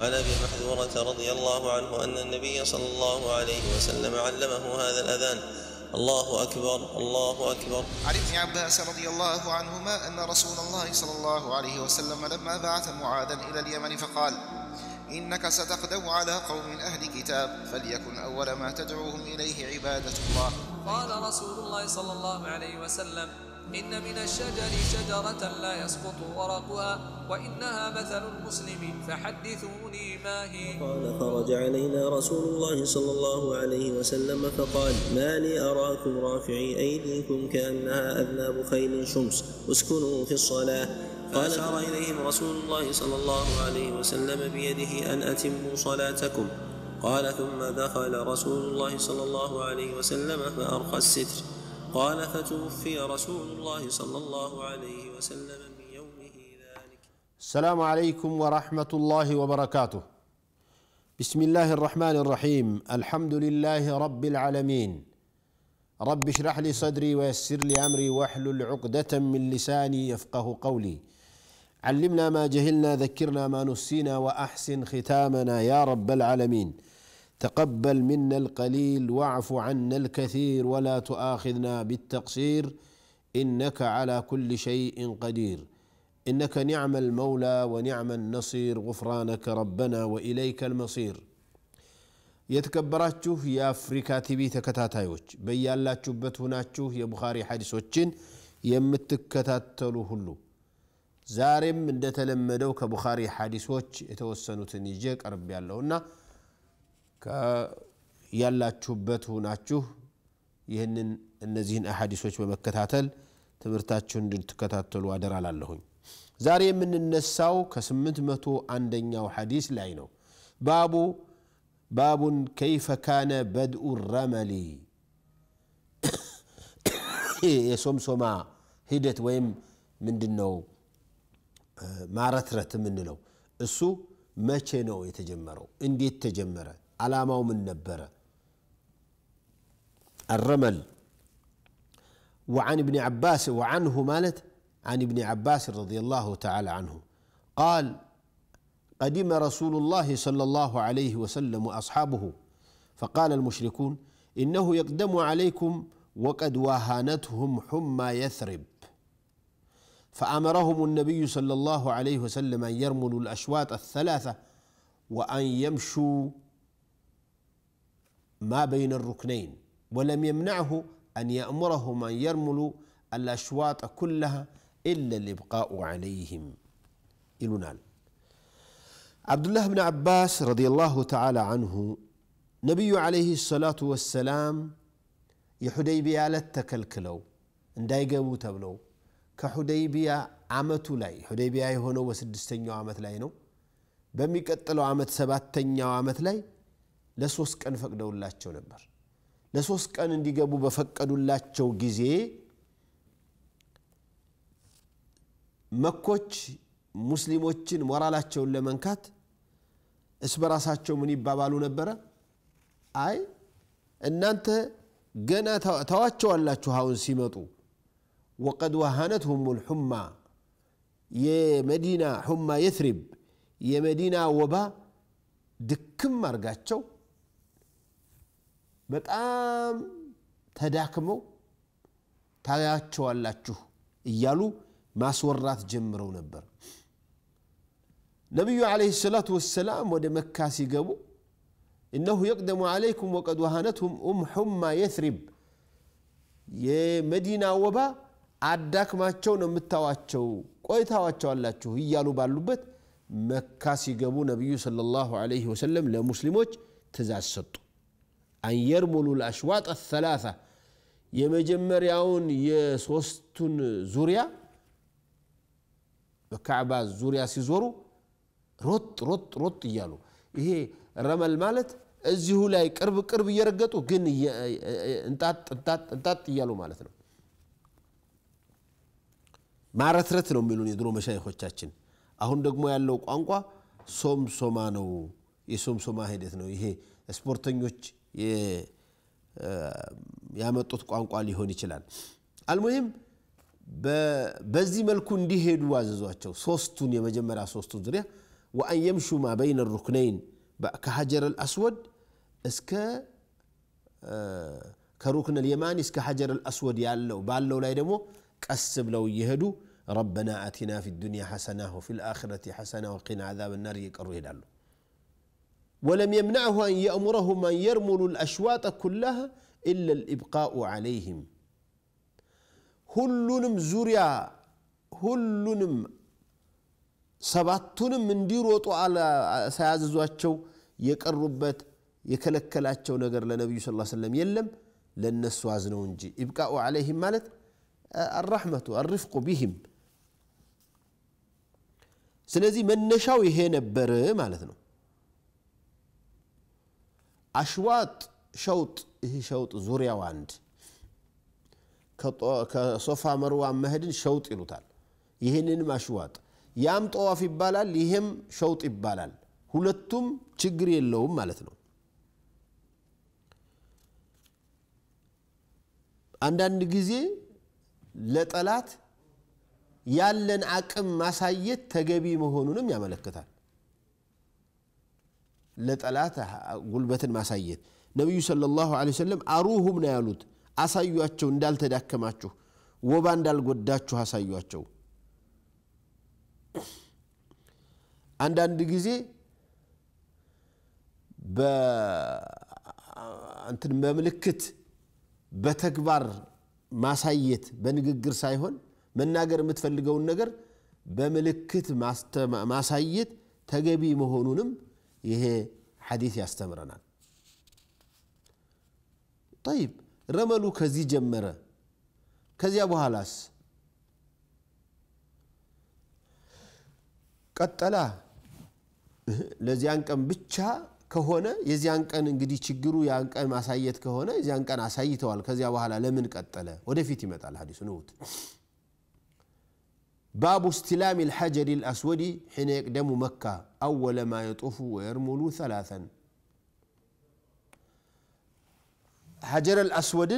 عن ابي محذوره رضي الله عنه ان النبي صلى الله عليه وسلم علمه هذا الاذان الله اكبر الله اكبر عن ابن عباس رضي الله عنهما ان رسول الله صلى الله عليه وسلم لما بعث معاذا الى اليمن فقال انك ستقدم على قوم اهل كتاب فليكن اول ما تدعوهم اليه عباده الله قال رسول الله صلى الله عليه وسلم إن من الشجر شجرة لا يسقط ورقها وإنها مثل المسلم فحدثوني ما هي قال فرج علينا رسول الله صلى الله عليه وسلم فقال ما لي أراكم رافعي أيديكم كأنها أذناب خيل شمس اسكنوا في الصلاة قال أشار إليهم رسول الله صلى الله عليه وسلم بيده أن أتموا صلاتكم قال ثم دخل رسول الله صلى الله عليه وسلم فأرخى الستر قال فتوفي رسول الله صلى الله عليه وسلم من يومه ذلك السلام عليكم ورحمة الله وبركاته بسم الله الرحمن الرحيم الحمد لله رب العالمين رب اشرح لي صدري ويسر لي أمري واحلل عقدة من لساني يفقه قولي علمنا ما جهلنا ذكرنا ما نسينا وأحسن ختامنا يا رب العالمين تقبل منا القليل واعف عنا الكثير ولا تؤاخذنا بالتقصير انك على كل شيء قدير انك نعم المولى ونعم النصير غفرانك ربنا واليك المصير የተከበራችሁ የአፍሪካ ቲቪ ተከታታዮች በያላችሁበት ሁናችሁ የቡኻሪ ሐዲሶችን የምትከታተሉ ሁሉ ዛሬም እንደተለመደው ከቡኻሪ ሐዲሶች የተወሰኑትን ይዤ ቀርብ ያለሁና ያላችሁበት ሁናችሁ ይህንን እነዚህን አሐዲሶች በመከታተል ትምህርታችሁን እንድትከታተሉ አደራላለሁኝ። ዛሬ የምንነሳው ከስምንት መቶ አንደኛው ሐዲስ ላይ ነው። ባቡ ባቡን ከይፈ ካነ በድኡ ረመሊ የሶምሶማ ሂደት ወይም ምንድን ነው ማረትረት የምንለው እሱ መቼ ነው የተጀመረው? እንዴት ተጀመረ? علامه من نبره الرمل وعن ابن عباس وعنه مالت عن ابن عباس رضي الله تعالى عنه قال قدم رسول الله صلى الله عليه وسلم واصحابه فقال المشركون انه يقدم عليكم وقد واهانتهم حمى يثرب فامرهم النبي صلى الله عليه وسلم ان يرملوا الاشواط الثلاثه وان يمشوا ما بين الركنين ولم يمنعه أن يأمره من يرمل الأشواط كلها إلا الإبقاء عليهم إلونال عبد الله بن عباس رضي الله تعالى عنه نبي عليه الصلاة والسلام يحديبيا لتكلكلو اندايقبو تبلو كحديبيا عمتو لاي حديبيا يهونو وسدستنيو عمت لاي نو بمي كتلو عمت سباتنيو عمت عمت لاي ለሶስት ቀን ፈቅደውላቸው ነበር ለሶስት ቀን እንዲገቡ በፈቀዱላቸው ጊዜ መኮች ሙስሊሞችን ሞራላቸውን ለመንካት እስ በራሳቸው ምን ይባባሉ ነበረ አይ እናንተ ገና ተዋቸዋላችሁ አሁን ሲመጡ ወቀድ ዋሃነትሁም ልሑማ የመዲና ሑማ የትሪብ የመዲና ወባ ድክም አርጋቸው በጣም ተዳክመው ታያቸዋላችሁ እያሉ ማስወራት ጀምረው ነበር። ነቢዩ ዓለይሂ ሰላቱ ወሰላም ወደ መካ ሲገቡ እነሁ የቅደሙ ዓለይኩም ወቀድ ዋሃነትሁም ኡም ሑማ የትሪብ የመዲና ወባ አዳክማቸው ነው የምታዋቸው ቆይታዋቸዋላችሁ እያሉ ባሉበት መካ ሲገቡ ነቢዩ ሰለላሁ ዓለይሂ ወሰለም ለሙስሊሞች ትእዛዝ ሰጡ። አንየርሙሉ ልአሽዋጥ ሰላሳ የመጀመሪያውን የሶስቱን ዙሪያ በካዕባ ዙሪያ ሲዞሩ ሮጥ ሮጥ ሮጥ እያሉ ይሄ ረመል ማለት እዚሁ ላይ ቅርብ ቅርብ እየረገጡ ግን እንጣጥ እያሉ ማለት ነው። ማረትረት ነው የሚሉን የድሮ መሻይኮቻችን። አሁን ደግሞ ያለው ቋንቋ ሶምሶማ ነው። የሶምሶማ ሂደት ነው ይሄ ስፖርተኞች ያመጡት ቋንቋ ሊሆን ይችላል። አልሙሂም በዚህ መልኩ እንዲሄዱ አዘዟቸው። ሶስቱን የመጀመሪያ ሶስቱን ዙሪያ ወአን የምሹ ማ በይነ ሩክነይን ከሀጀር አልአስወድ እስከ ከሩክን ልየማኒ እስከ ሀጀር አልአስወድ ያለው ባለው ላይ ደግሞ ቀስ ብለው እየሄዱ ረበና አቲና ፊ ዱንያ ሐሰና ወፊ ልአኽረት ሐሰና ወቂና ዓዛብ ናር እየቀሩ ይሄዳሉ። ወለም የምናዕሁ أن يأمرهم أن يرملوا الأشواط كلها إلا الإبقاء عليهم ሁሉንም ዙሪያ ሁሉንም ሰባቱንም እንዲሮጡ ሳያዝዟቸው የቀሩበት የከለከላቸው ነገር ለነቢዩ ስ ሰለም የለም ለነሱ አዝነው እንጂ ኢብቃኡ ዓለይህም ማለት አራሕመቱ አሪፍቁ ቢህም ስለዚህ መነሻው ይሄ ነበር ማለት ነው አሽዋጥ ሸውጥ ይህ ሸውጥ ዙሪያው አንድ ከሶፋ መርዋ መሄድን ሸውጥ ይሉታል። ይህንንም አሽዋጥ ያም ጠዋፍ ይባላል፣ ይህም ሸውጥ ይባላል። ሁለቱም ችግር የለውም ማለት ነው። አንዳንድ ጊዜ ለጠላት ያለን አቅም ማሳየት ተገቢ መሆኑንም ያመለክታል። ለጠላት ጉልበትን ማሳየት ነቢዩ ሰለላሁ ዐለይሂ ወሰለም አሩሁም ነው ያሉት አሳዩቸው እንዳልተዳከማችሁ ወባ እንዳልጎዳችሁ አሳዩቸው አንዳንድ ጊዜ እንትን በምልክት በተግባር ማሳየት በንግግር ሳይሆን መናገር የምትፈልገውን ነገር በምልክት ማሳየት ተገቢ መሆኑንም ይሄ ሐዲስ ያስተምረናል። ጠይብ ረመሉ ከዚህ ጀመረ። ከዚያ በኋላስ ቀጠላ። ለዚያን ቀን ብቻ ከሆነ የዚያን ቀን እንግዲህ ችግሩ ያን ቀን ማሳየት ከሆነ የዚያን ቀን አሳይተዋል። ከዚያ በኋላ ለምን ቀጠለ? ወደፊት ይመጣል ሐዲሱ ንውት باب استلام الحجر الأسود حين يقدم مكة أول ما يطوف ويرمل ثلاثا حجر الأسود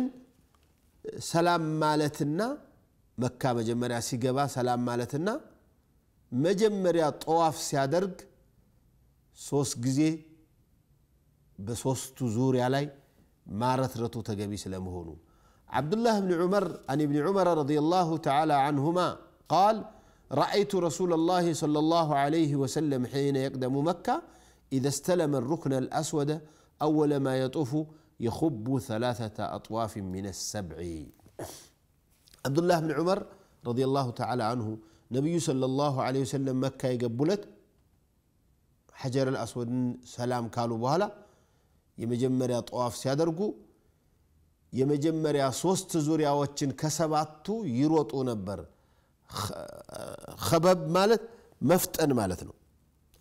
سلام مالتنا مكة مجمريا سيقبا سلام مالتنا مجمريا طواف سيادرق ሶስት ጊዜ በሶስቱ ዙሪያ ላይ ማረትረቱ ተገቢ ስለመሆኑ عبد الله بن عمر عن ابن عمر رضي الله تعالى عنهما قال رأيت رسول الله صلى الله عليه وسلم حين يقدم مكة إذا استلم الركن الأسود أول ما يطوف يخب ثلاثة أطواف من السبع عبد الله بن عمر رضي الله تعالى عنه نبي صلى الله عليه وسلم مكة يقبلت حجر الأسود سلام كالو بهلا የመጀመሪያ ጠዋፍ صوص تزور يا وچن كسباتو ይሮጡ نبر خبب مالت مفتن مالت له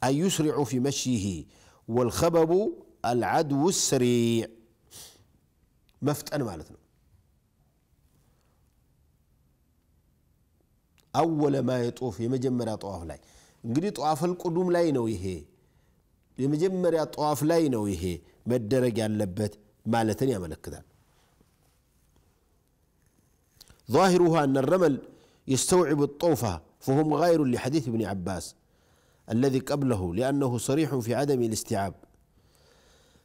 أي يسرع في مشيه والخبب العدو السريع مفتن مالت له أول ما يطوف يمجمر يا طواف لاي انقدي طواف القدوم لاي نويه يمجمر يا طواف لاي نويه ما الدرج اللبت مالتني يا ملك ظاهرها أن الرمل يستوعب الطوفة فهم غير لحديث ابن عباس الذي قبله لأنه صريح في عدم الاستيعاب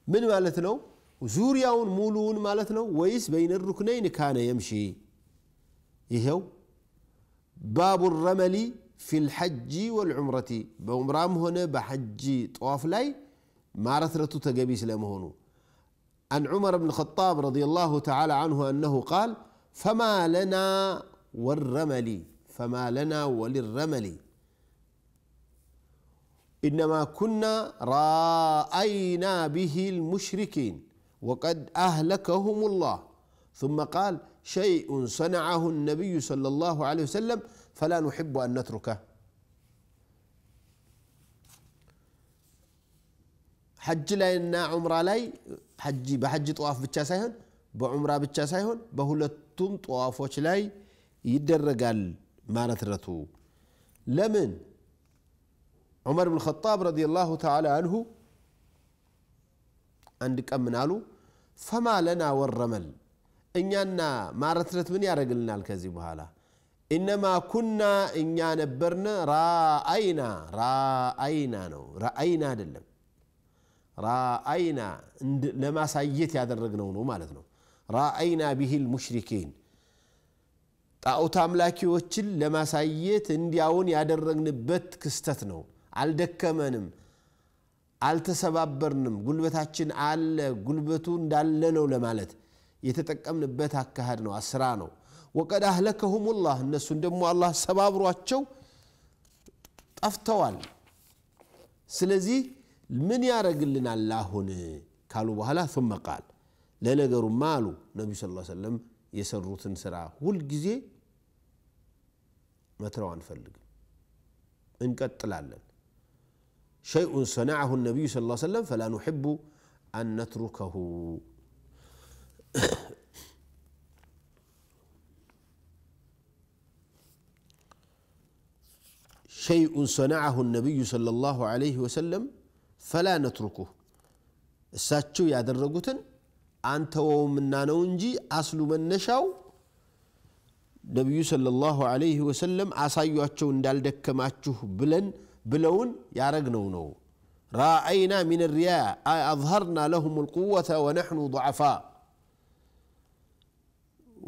من مالتنا زورياون مولون مالتنا ويس بين الركنين كان يمشي يهو باب الرمل في الحج والعمرة بعمرام هنا بحج طواف لي ما رثرته تقبي سلام عن عمر بن الخطاب رضي الله تعالى عنه أنه قال فما لنا والرمل فما لنا وللرمل إنما كنا رأينا به المشركين وقد أهلكهم الله ثم قال شيء صنعه النبي صلى الله عليه وسلم فلا نحب أن نتركه حج ላይና عمر لي በሐጅ ጠዋፍ طواف ሳይሆን بعمرة ብቻ ሳይሆን በሁለቱም ጠዋፎች لي يدرقال مالت رتو لمن عمر بن الخطاب رضي الله تعالى عنه عندك أمن علو فما لنا والرمل إن يانا مارت رت من يارقلنا الكذي بهالا إنما كنا إن يانا برنا رأينا رأينا نو رأينا دلم رأينا لما سيتي هذا الرقنون ومالتنو رأينا به المشركين ጣዖት አምላኪዎችን ለማሳየት እንዲያውን ያደረግንበት ክስተት ነው። አልደከመንም፣ አልተሰባበርንም፣ ጉልበታችን አለ፣ ጉልበቱ እንዳለ ነው ለማለት የተጠቀምንበት አካሃድ ነው፣ አስራ ነው። ወቀድ አህለከሁም ላህ እነሱን ደግሞ አላህ ሰባብሯቸው ጠፍተዋል። ስለዚህ ምን ያደረግልናል አሁን ካሉ በኋላ ثم ቃል ለነገሩማ አሉ ነቢዩ ስ ሰለም የሰሩትን ስራ ሁልጊዜ إن መትረው شيء صنعه النبي صلى الله عليه وسلم فلا نحب أن نتركه شيء صنعه النبي صلى الله عليه وسلم فلا نتركه ساتشو يا درغوتن انت ومن نانونجي اصل من نشاو نبي صلى الله عليه وسلم عصايو أتشو اندال دكا ما بلن بلون يارقنو نو رأينا من الرياء أظهرنا لهم القوة ونحن ضعفاء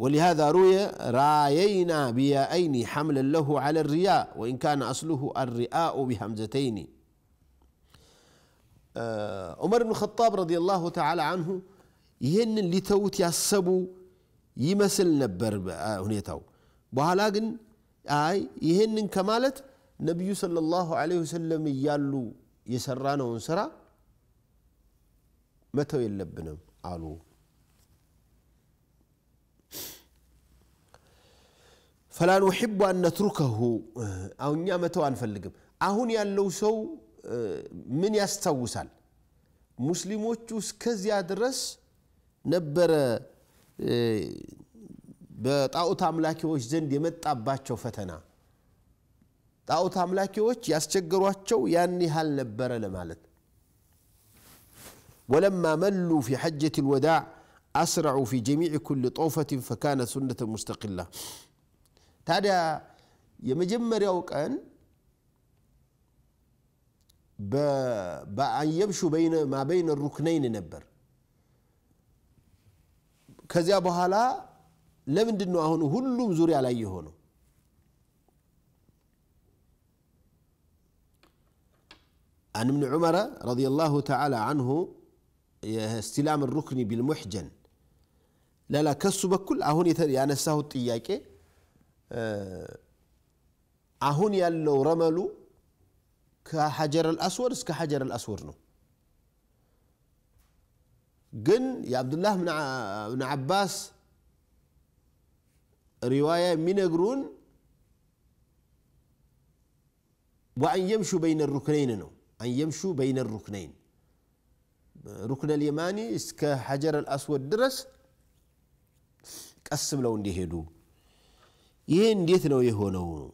ولهذا روي رأينا بياءين حملا له على الرياء وإن كان أصله الرئاء بهمزتين عمر بن الخطاب رضي الله تعالى عنه ين لتوت يسبو ይመስል ነበር ሁኔታው። በኋላ ግን አይ ይህንን ከማለት ነቢዩ ሰለላሁ ዐለይሂ ወሰለም እያሉ የሰራ ነውን ስራ መተው የለብንም አሉ። ፈላ ንሕቡ አን ነትሩከሁ እኛ መተው አንፈልግም። አሁን ያለው ሰው ምን ያስታውሳል? ሙስሊሞቹ እስከዚያ ድረስ ነበረ በጣዖት አምላኪዎች ዘንድ የመጣባቸው ፈተና ጣዖት አምላኪዎች ያስቸገሯቸው ያን ያህል ነበረ ለማለት ወለማ መሉ ፊ ሐጀት ልወዳዕ አስረዑ ፊ ጀሚዕ ኩል ጦፈትን ፈካነ ሱነተ ሙስተቂላ ታዲያ የመጀመሪያው ቀን በአንየብሹ ማ በይነ ሩክነይን ነበር ከዚያ በኋላ ለምንድን ነው አሁን ሁሉም ዙሪያ ላይ የሆነው አን ابن عمر رضي الله تعالى عنه استلام الركن بالمحجن لا لا አሁን ያነሳሁት ጥያቄ አሁን ያለው ረመሉ ከሐጀር አልአስወድ እስከ ሐጀር አልአስወድ ነው جن يا عبد الله بن عباس رواية من أجرون وأن يمشوا بين الركنين نو أن يمشوا بين الركنين ركن اليماني اسك حجر الأسود درس قسم لو اندي هدو يهن ديت نو يهونو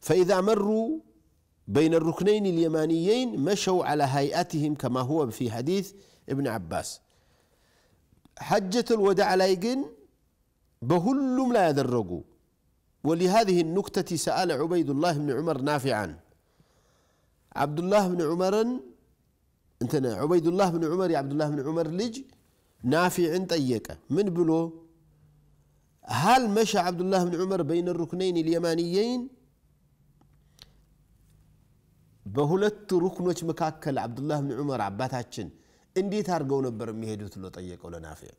فإذا مروا بين الركنين اليمانيين مشوا على هيئتهم كما هو في حديث ابن عباس حجة الوداع لايقن ግን لا يدرقوا ولهذه النكتة سأل عبيد الله بن عمر نافعا عبد الله بن عمر انت عبيد الله بن عمر يا عبد الله بن عمر لج نافع طيقه من بلو هل مشى عبد الله بن عمر بين الركنين اليمانيين በሁለቱ ሩክኖች መካከል አብዱላህ ብን ዑመር አባታችን እንዴት አድርገው ነበር የሚሄዱት ብሎ ጠየቀው ለናፊዕ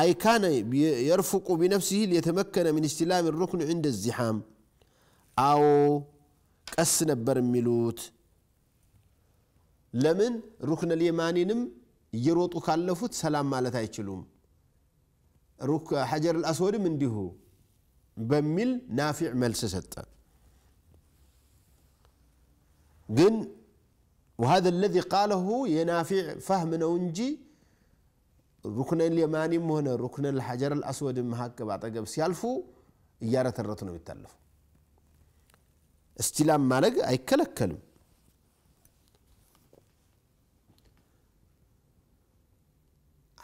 አይ ካነ የርፉቁ ቢነፍሲህ የተመከነ ምን እስትላም ሩክን እንደ ዚሓም አዎ ቀስ ነበር የሚሉት ለምን ሩክን ልየማኒንም እየሮጡ ካለፉት ሰላም ማለት አይችሉም ሩክ ሐጀር ልአስወድም እንዲሁ በሚል ናፊዕ መልስ ሰጠ ግን وهذا الذي قاله ينافع فهم نونجي ركن اليماني مهنا ركن الحجر الأسود بعد بعتقب سيالفو إيارة الرطن بيتالفو استلام مالك أي كلك كلم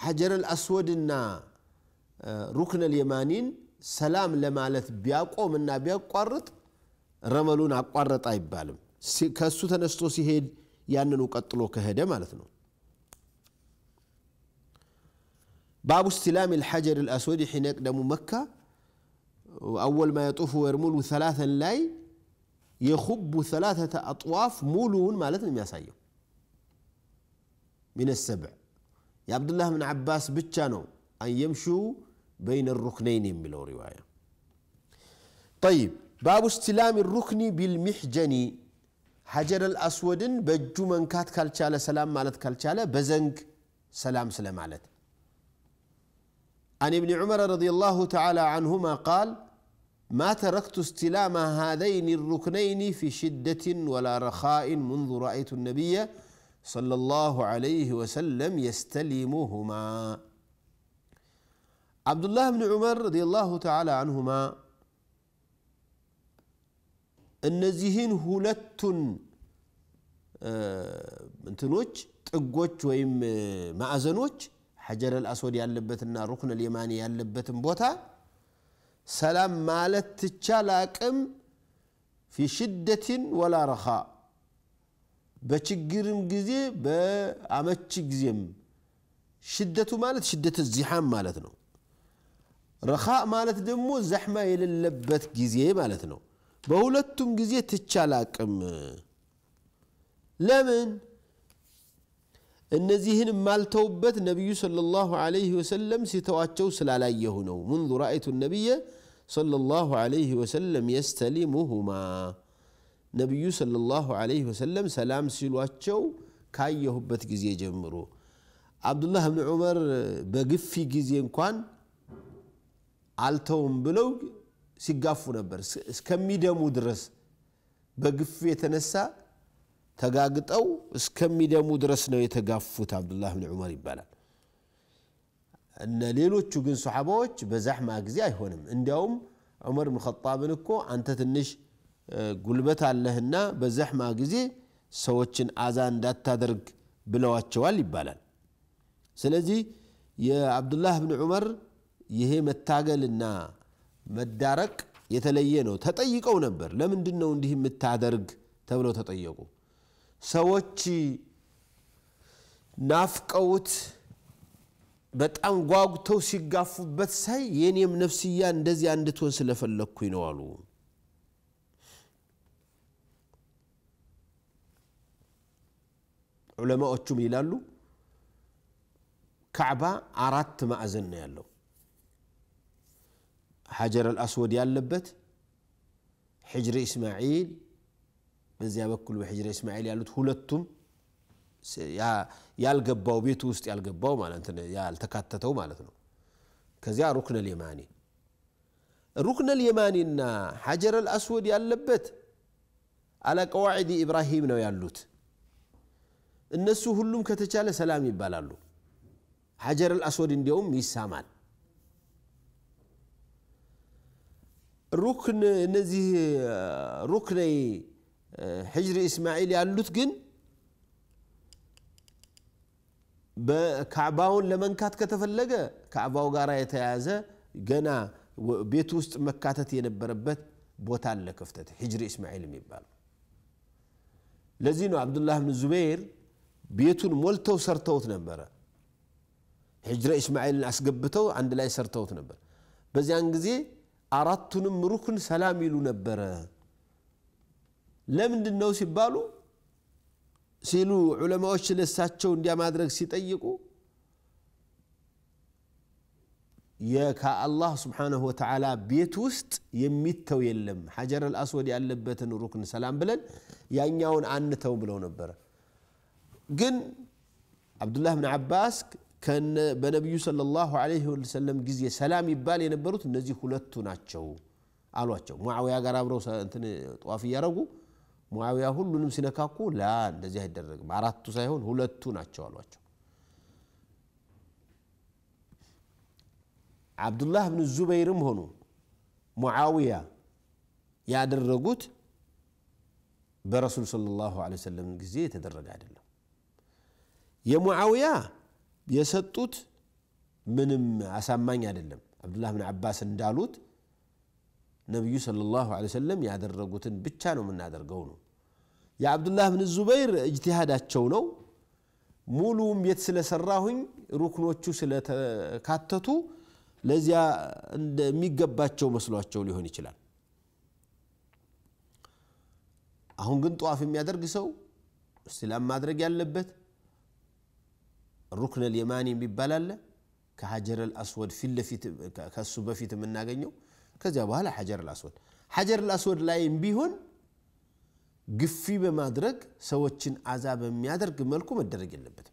حجر الأسود ركن اليمانين سلام ሰላም ለማለት ቢያቆምና ቢያቋርጥ ረመሉን አቋረጠ አይባልም። ከእሱ ተነስቶ ሲሄድ ያንኑ ቀጥሎ ከሄደ كهدا مالتنا باب استلام الحجر الأسود حين يقدم مكة أول ما يطوف ويرمل ثلاثا لاي يخب ثلاثة أطواف مولون مالتنا ياسايو من السبع يا عبد الله من عباس بتشانو أن يمشوا بين الركنين من رواية طيب باب استلام الركن بالمحجن بجو من كات كالتشالة سلام مالت كالتشالة بزنك سلام سلام مالت عن ابن عمر رضي الله تعالى عنهما قال ما تركت استلام هذين الركنين في شدة ولا رخاء منذ رأيت النبي صلى الله عليه وسلم يستلمهما ዓብዱላህ ብን ዑመር عمر ተዓላ አንሁማ እነዚህን ሁለቱን እንትኖች ጥጎች ወይም ማዕዘኖች ሐጀረል አስወድ ያለበትና ሩክን ልየማኒ ያለበትን ቦታ ሰላም ማለት ትቻል አቅም ፊ ሽደትን ወላ ረኻ በችግርም ጊዜ በአመቺ ጊዜም ሽደቱ ማለት ሽደት ዚሓም ማለት ነው ረኻእ ማለት ደግሞ ዘሕማ የሌለበት ጊዜ ማለት ነው። በሁለቱም ጊዜ ትቻል አቅም ለምን እነዚህን የማልተውበት ነቢዩ ሰለላሁ ዐለይሂ ወሰለም ሲተዋቸው ስላላየሁ ነው። ሙንዙ ረአይቱ ነቢየ ሰለላሁ ዐለይሂ ወሰለም የስተሊሙሁማ ነቢዩ ሰለላሁ ዐለይሂ ወሰለም ሰላም ሲሏቸው ካየሁበት ጊዜ ጀምሮ አብዱላህ ብን ዑመር በግፊ ጊዜ እንኳን አልተውም ብለው ሲጋፉ ነበር። እስከሚደሙ ድረስ በግፍ የተነሳ ተጋግጠው እስከሚደሙ ድረስ ነው የተጋፉት። አብዱላህ ብን ዑመር ይባላል። እነ ሌሎቹ ግን ሰሓባዎች በዛሕማ ጊዜ አይሆንም። እንዲያውም ዑመር ብን ኸጣብን እኮ አንተ ትንሽ ጉልበት አለህና በዛሕማ ጊዜ ሰዎችን አዛ እንዳታደርግ ብለዋቸዋል ይባላል። ስለዚህ የአብዱላህ ብን ዑመር ይሄ መታገልና መዳረቅ የተለየ ነው። ተጠይቀው ነበር። ለምንድን ነው እንዲህ የምታደርግ ተብለው ተጠየቁ። ሰዎች ናፍቀውት በጣም ጓጉተው ሲጋፉበት ሳይ የኔም ነፍስያ እንደዚህ እንድትሆን ስለፈለግኩኝ ነው አሉ። ዑለማዎቹም ይላሉ ካዕባ አራት ማዕዘን ነው ያለው። ሐጀር አልአስወድ ያለበት ሕጅሪ እስማዒል በዚያ በኩል በሕጅሪ እስማዒል ያሉት ሁለቱም ያልገባው ቤቱ ውስጥ ያልገባው ማለት ያልተካተተው ማለት ነው። ከዚያ ሩክነ ልየማኒ ሩክነ ልየማኒና ሓጀር አልአስወድ ያለበት አላ ቀዋዒድ ኢብራሂም ነው ያሉት። እነሱ ሁሉም ከተቻለ ሰላም ይባላሉ። ሓጀር አልአስወድ እንዲያውም ይሳማል። ሩክን እነዚህ ሩክነይ ሕጅሪ እስማኤል ያሉት ግን በካዕባውን ለመንካት ከተፈለገ ካዕባው ጋር የተያያዘ ገና ቤት ውስጥ መካተት የነበረበት ቦታ አለ ክፍተት ሕጅሪ እስማኤል የሚባለው ለዚህ ነው አብዱላህ ብን ዙበይር ቤቱን ሞልተው ሰርተውት ነበረ ሕጅረ እስማኤልን አስገብተው አንድ ላይ ሰርተውት ነበር በዚያን ጊዜ አራቱንም ሩክን ሰላም ይሉ ነበረ ለምንድን ነው ሲባሉ ሲሉ ዑለማዎች ለሳቸው እንዲያ ማድረግ ሲጠይቁ ከአላህ ስብሓንሁ ወተዓላ ቤት ውስጥ የሚተው የለም ሐጀር አልአስወድ ያለበትን ሩክን ሰላም ብለን ያኛውን አንተው ብለው ነበረ ግን አብዱላህ ብን ዓባስ በነቢዩ ሰለላሁ ለ ወሰለም ጊዜ ሰላም ይባል የነበሩት እነዚህ ሁለቱ ናቸው አሏቸው። ሙዓዊያ ጋር አብረው ጠዋፍ እያረጉ ሙዓዊያ ሁሉንም ሲነካኩ ላ እንደዚህ አይደረግም፣ አራቱ ሳይሆን ሁለቱ ናቸው አሏቸው። ዓብዱላህ ብን ዙበይርም ሆኑ ሙዓዊያ ያደረጉት በረሱል ሰለላሁ ለ ወሰለም ጊዜ የተደረገ አይደለም። የሙዓዊያ የሰጡት ምንም አሳማኝ አይደለም። አብዱላህ ብን አባስ እንዳሉት ነቢዩ ሰለላሁ ዐለይሂ ወሰለም ያደረጉትን ብቻ ነው የምናደርገው ነው። የአብዱላህ ብን ዙበይር እጅቲሃዳቸው ነው። ሙሉ ቤት ስለሰራሁኝ ሩክኖቹ ስለተካተቱ ለዚያ እንደሚገባቸው መስሏቸው ሊሆን ይችላል። አሁን ግን ጠዋፍ የሚያደርግ ሰው እስላም ማድረግ ያለበት ሩክነል የማኒ የሚባል አለ ከሀጀረል አስወድ ፊትለፊት ከሱ በፊት የምናገኘው ከዚያ በኋላ ሐጀረል አስወድ ሐጀረል አስወድ ላይም ቢሆን ግፊ በማድረግ ሰዎችን አዛ በሚያደርግ መልኩ መደረግ የለበትም።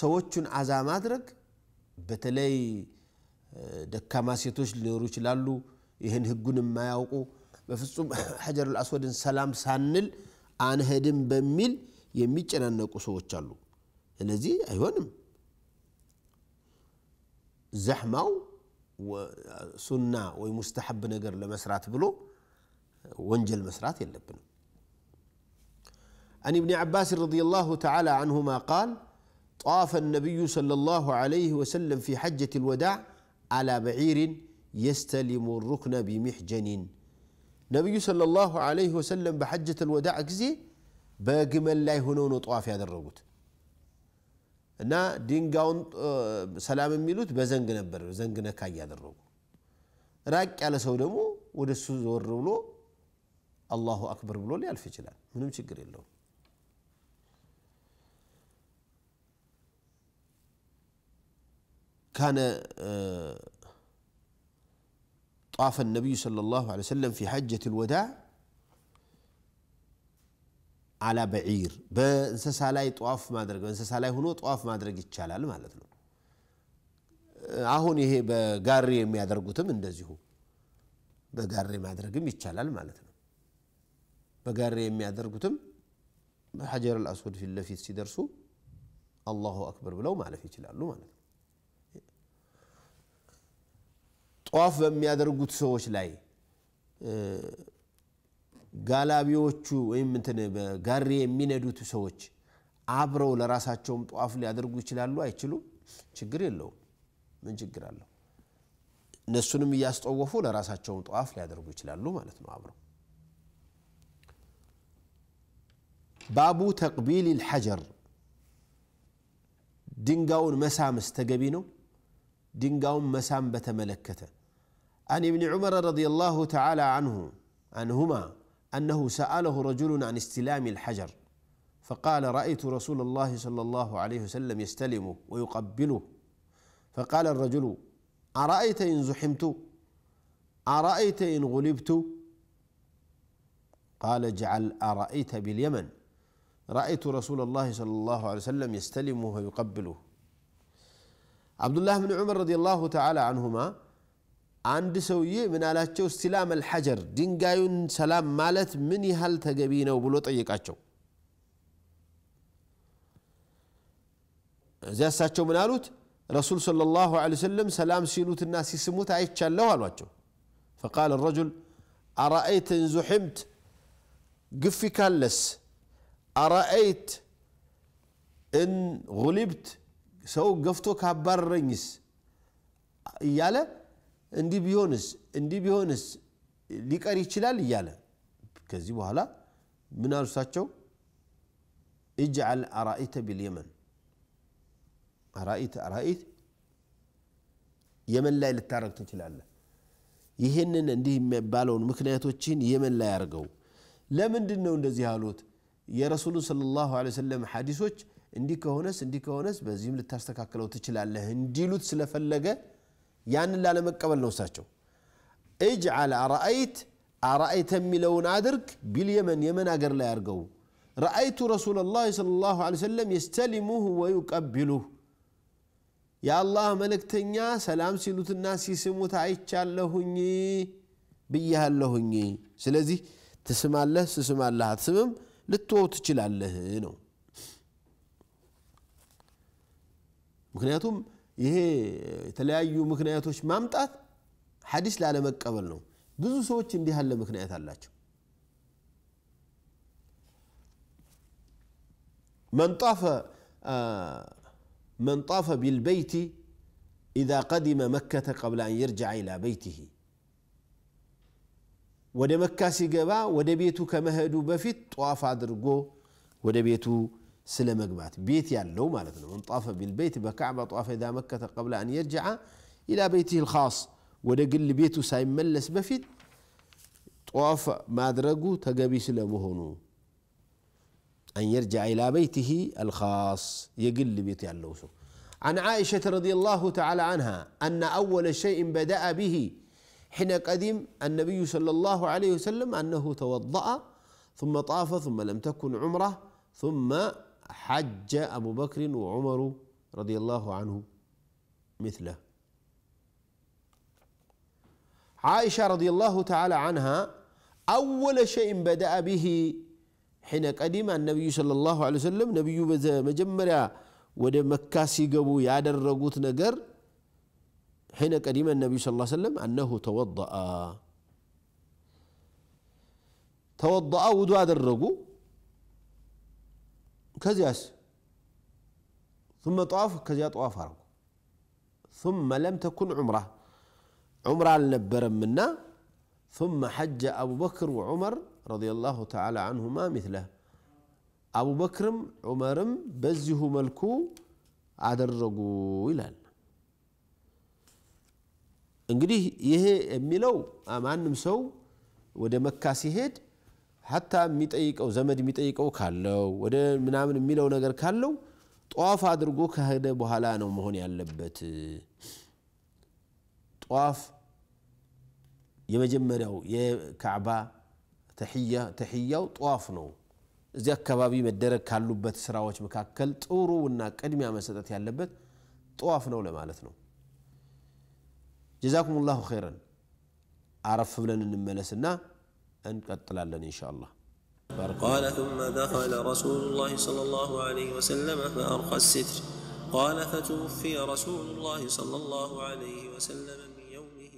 ሰዎቹን አዛ ማድረግ በተለይ ደካማ ሴቶች ሊኖሩ ይችላሉ። ይህን ህጉን የማያውቁ በፍጹም ሐጀረል አስወድን ሰላም ሳንል አንሄድም በሚል የሚጨናነቁ ሰዎች አሉ። الذي أيونم زحمه وسنة ومستحب نجر لمسرات بلو وانجل مسرات يلبن عن ابن عباس رضي الله تعالى عنهما قال طاف النبي صلى الله عليه وسلم في حجة الوداع على بعير يستلم الركن بمحجن نبي صلى الله عليه وسلم بحجة الوداع كزي باقي من لا يهونون طواف هذا الرغوت እና ድንጋዩን ሰላም የሚሉት በዘንግ ነበር። ዘንግ ነካ እያደረጉ ራቅ ያለ ሰው ደግሞ ወደ እሱ ዘወር ብሎ አላሁ አክበር ብሎ ሊያልፍ ይችላል። ምንም ችግር የለውም። ካነ ጧፈ ነቢዩ ሰለላሁ ዐለይሂ ወሰለም ፊ ሐጀት ልወዳዕ አላ በዒር በእንስሳ ላይ ጠዋፍ ማድረግ በእንስሳ ላይ ሆኖ ጠዋፍ ማድረግ ይቻላል ማለት ነው። አሁን ይሄ በጋሪ የሚያደርጉትም እንደዚሁ በጋሪ ማድረግም ይቻላል ማለት ነው። በጋሪ የሚያደርጉትም በሐጀር አልአስወድ ፊት ለፊት ሲደርሱ አላሁ አክበር ብለው ማለፍ ይችላሉ ማለት ነው። ጠዋፍ በሚያደርጉት ሰዎች ላይ ጋላቢዎቹ ወይም እንትን በጋሪ የሚነዱት ሰዎች አብረው ለራሳቸውም ጠዋፍ ሊያደርጉ ይችላሉ አይችሉም? ችግር የለውም። ምን ችግር አለው? እነሱንም እያስጠወፉ ለራሳቸውም ጠዋፍ ሊያደርጉ ይችላሉ ማለት ነው። አብረው ባቡ ተቅቢል ልሐጀር ድንጋውን መሳምስ ተገቢ ነው። ድንጋውን መሳም በተመለከተ አን ኢብኒ ዑመር ላሁ ተዓላ አንሁ አንሁማ أنه سأله رجل عن استلام الحجر فقال رأيت رسول الله صلى الله عليه وسلم يستلمه ويقبله فقال الرجل أرأيت إن زحمت أرأيت إن غلبت قال اجعل أرأيت باليمن رأيت رسول الله صلى الله عليه وسلم يستلمه ويقبله عبد الله بن عمر رضي الله تعالى عنهما አንድ ሰውዬ ምን አላቸው? ስቲላም አልሐጀር ድንጋዩን ሰላም ማለት ምን ያህል ተገቢ ነው ብሎ ጠየቃቸው። እዚያ እሳቸው ምን አሉት? ረሱል ሰለላሁ ዐለይሂ ወሰለም ሰላም ሲሉትና ሲስሙት አይቻለሁ አሏቸው። ፈቃል ረጁል አራአይት እንዙሕምት ግፊ ካለስ አራአይት እን ጉሊብት ሰው ገፍቶ ካባረረኝስ እያለ እንዲህ ቢሆንስ እንዲህ ቢሆንስ ሊቀር ይችላል እያለ ከዚህ በኋላ ምን አሉሳቸው እጅዓል አራኢተ ቢልየመን አራኢት አራኢት የመን ላይ ልታረግ ትችላለህ ይህንን እንዲህ የሚባለውን ምክንያቶችን የመን ላይ አርገው ለምንድን ነው እንደዚህ አሉት የረሱሉ ስለ ላሁ ለ ሰለም ሐዲሶች እንዲህ ከሆነስ እንዲህ ከሆነስ በዚህም ልታስተካክለው ትችላለህ እንዲሉት ስለፈለገ ያንን ላለመቀበል ነው እሳቸው እጅዓል አረአይት አረአይተ የሚለውን አድርግ ቢልየመን የመን አገር ላይ አድርገው ረአይቱ ረሱላላህ ሰለላሁ ዐለይሂ ሰለም የስተሊሙሁ ወዩቀቢሉህ የአላህ መልእክተኛ ሰላም ሲሉትና ሲስሙት አይቻለሁኝ ብያለሁኝ። ስለዚህ ትስማለህ፣ ስስማለህ፣ አትስምም ልትወው ትችላለህ ነው። ምክንያቱም ይሄ የተለያዩ ምክንያቶች ማምጣት ሐዲስ ላለመቀበል ነው። ብዙ ሰዎች እንዲህ ያለ ምክንያት አላቸው። መንጣፈ መንጣፈ ቢልበይቲ ኢዛ ቀዲመ መከተ ቀብለ አን የርጅዐ ኢላ በይቲሂ ወደ መካ ሲገባ ወደ ቤቱ ከመሄዱ በፊት ጧፍ አድርጎ ወደ ቤቱ سلم مقبات بيت يالو مالتنا من طاف بالبيت بكعبة طاف إذا مكة قبل أن يرجع إلى بيته الخاص ودقل بيته سايم ملس بفيت طاف مادرقو تقبي سلا مهنو أن يرجع إلى بيته الخاص يقل بيت يالو سو عن عائشة رضي الله تعالى عنها أن أول شيء بدأ به حين قدم النبي صلى الله عليه وسلم أنه توضأ ثم طاف ثم لم تكن عمره ثم حج أبو بكر وعمر رضي الله عنه مثله عائشة رضي الله تعالى عنها أول شيء بدأ به حين قدم النبي صلى الله عليه وسلم نبي سيقبو مجمرة ወደ نقر حين قدم النبي صلى الله عليه وسلم أنه توضأ توضأ ተወضአ هذا الرقو ከዚያስ ثم طواف كزيا طواف አረጉ ثم لم تكن عمره عمره منا ثم حج أبو بكر وعمر رضي الله تعالى عنهما مثله أبو بكر عمر بزه ملكو አደረጉ ይላል እንግዲህ يهي የሚለው أمان نمسو ودمكاسي መካ ሀታ የሚጠይቀው ዘመድ የሚጠይቀው ካለው ወደ ምናምን የሚለው ነገር ካለው ጠዋፍ አድርጎ ከሄደ በኋላ ነው መሆን ያለበት። ጠዋፍ የመጀመሪያው የካዕባ ተሕያው ጠዋፍ ነው። እዚህ አካባቢ መደረግ ካሉበት ስራዎች መካከል ጥሩና ቅድሚያ መሰጠት ያለበት ጠዋፍ ነው ለማለት ነው። ጀዛኩሙላሁ ላሁ ኸይረን። አረፍ ብለን እንመለስና እንቀጥላለን ኢንሻአላህ። قال ثم دخل رسول الله صلى الله عليه وسلم فأرخى الستر قال فتوفي رسول الله صلى الله عليه وسلم من يومه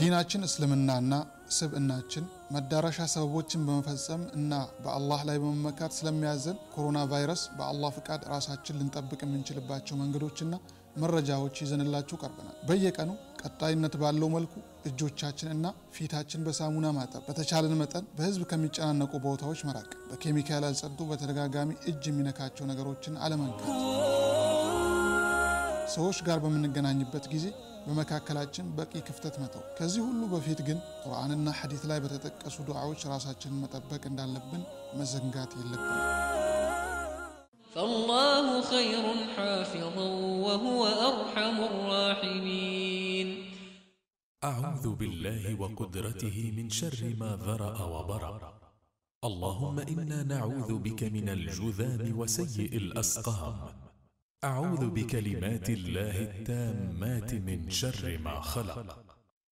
ዲናችን እስልምናና ስብእናችን መዳረሻ ሰበቦችን በመፈጸም እና በአላህ ላይ በመመካት ስለሚያዘን ኮሮና ቫይረስ በአላህ ፍቃድ ራሳችን ልንጠብቅ የምንችልባቸው መንገዶችና መረጃዎች ይዘንላችሁ ቀርበናል። በየቀኑ ቀጣይነት ባለው መልኩ እጆቻችን እና ፊታችን በሳሙና ማጠብ፣ በተቻለን መጠን በህዝብ ከሚጨናነቁ ቦታዎች መራቅ፣ በኬሚካል ያልጸዱ በተደጋጋሚ እጅ የሚነካቸው ነገሮችን አለመንካት፣ ሰዎች ጋር በምንገናኝበት ጊዜ በመካከላችን በቂ ክፍተት መተው። ከዚህ ሁሉ በፊት ግን ቁርአንና ሐዲት ላይ በተጠቀሱ ዱዓዎች ራሳችንን መጠበቅ እንዳለብን መዘንጋት የለብን። ፈላሁ ኸይሩን ሓፊዘን ወሁወ አርሐሙ ራሒሚን أعوذ بالله وقدرته من شر ما ذرأ وبرأ اللهم إنا نعوذ بك من الجذام وسيء الأسقام أعوذ بكلمات الله التامات من شر ما خلق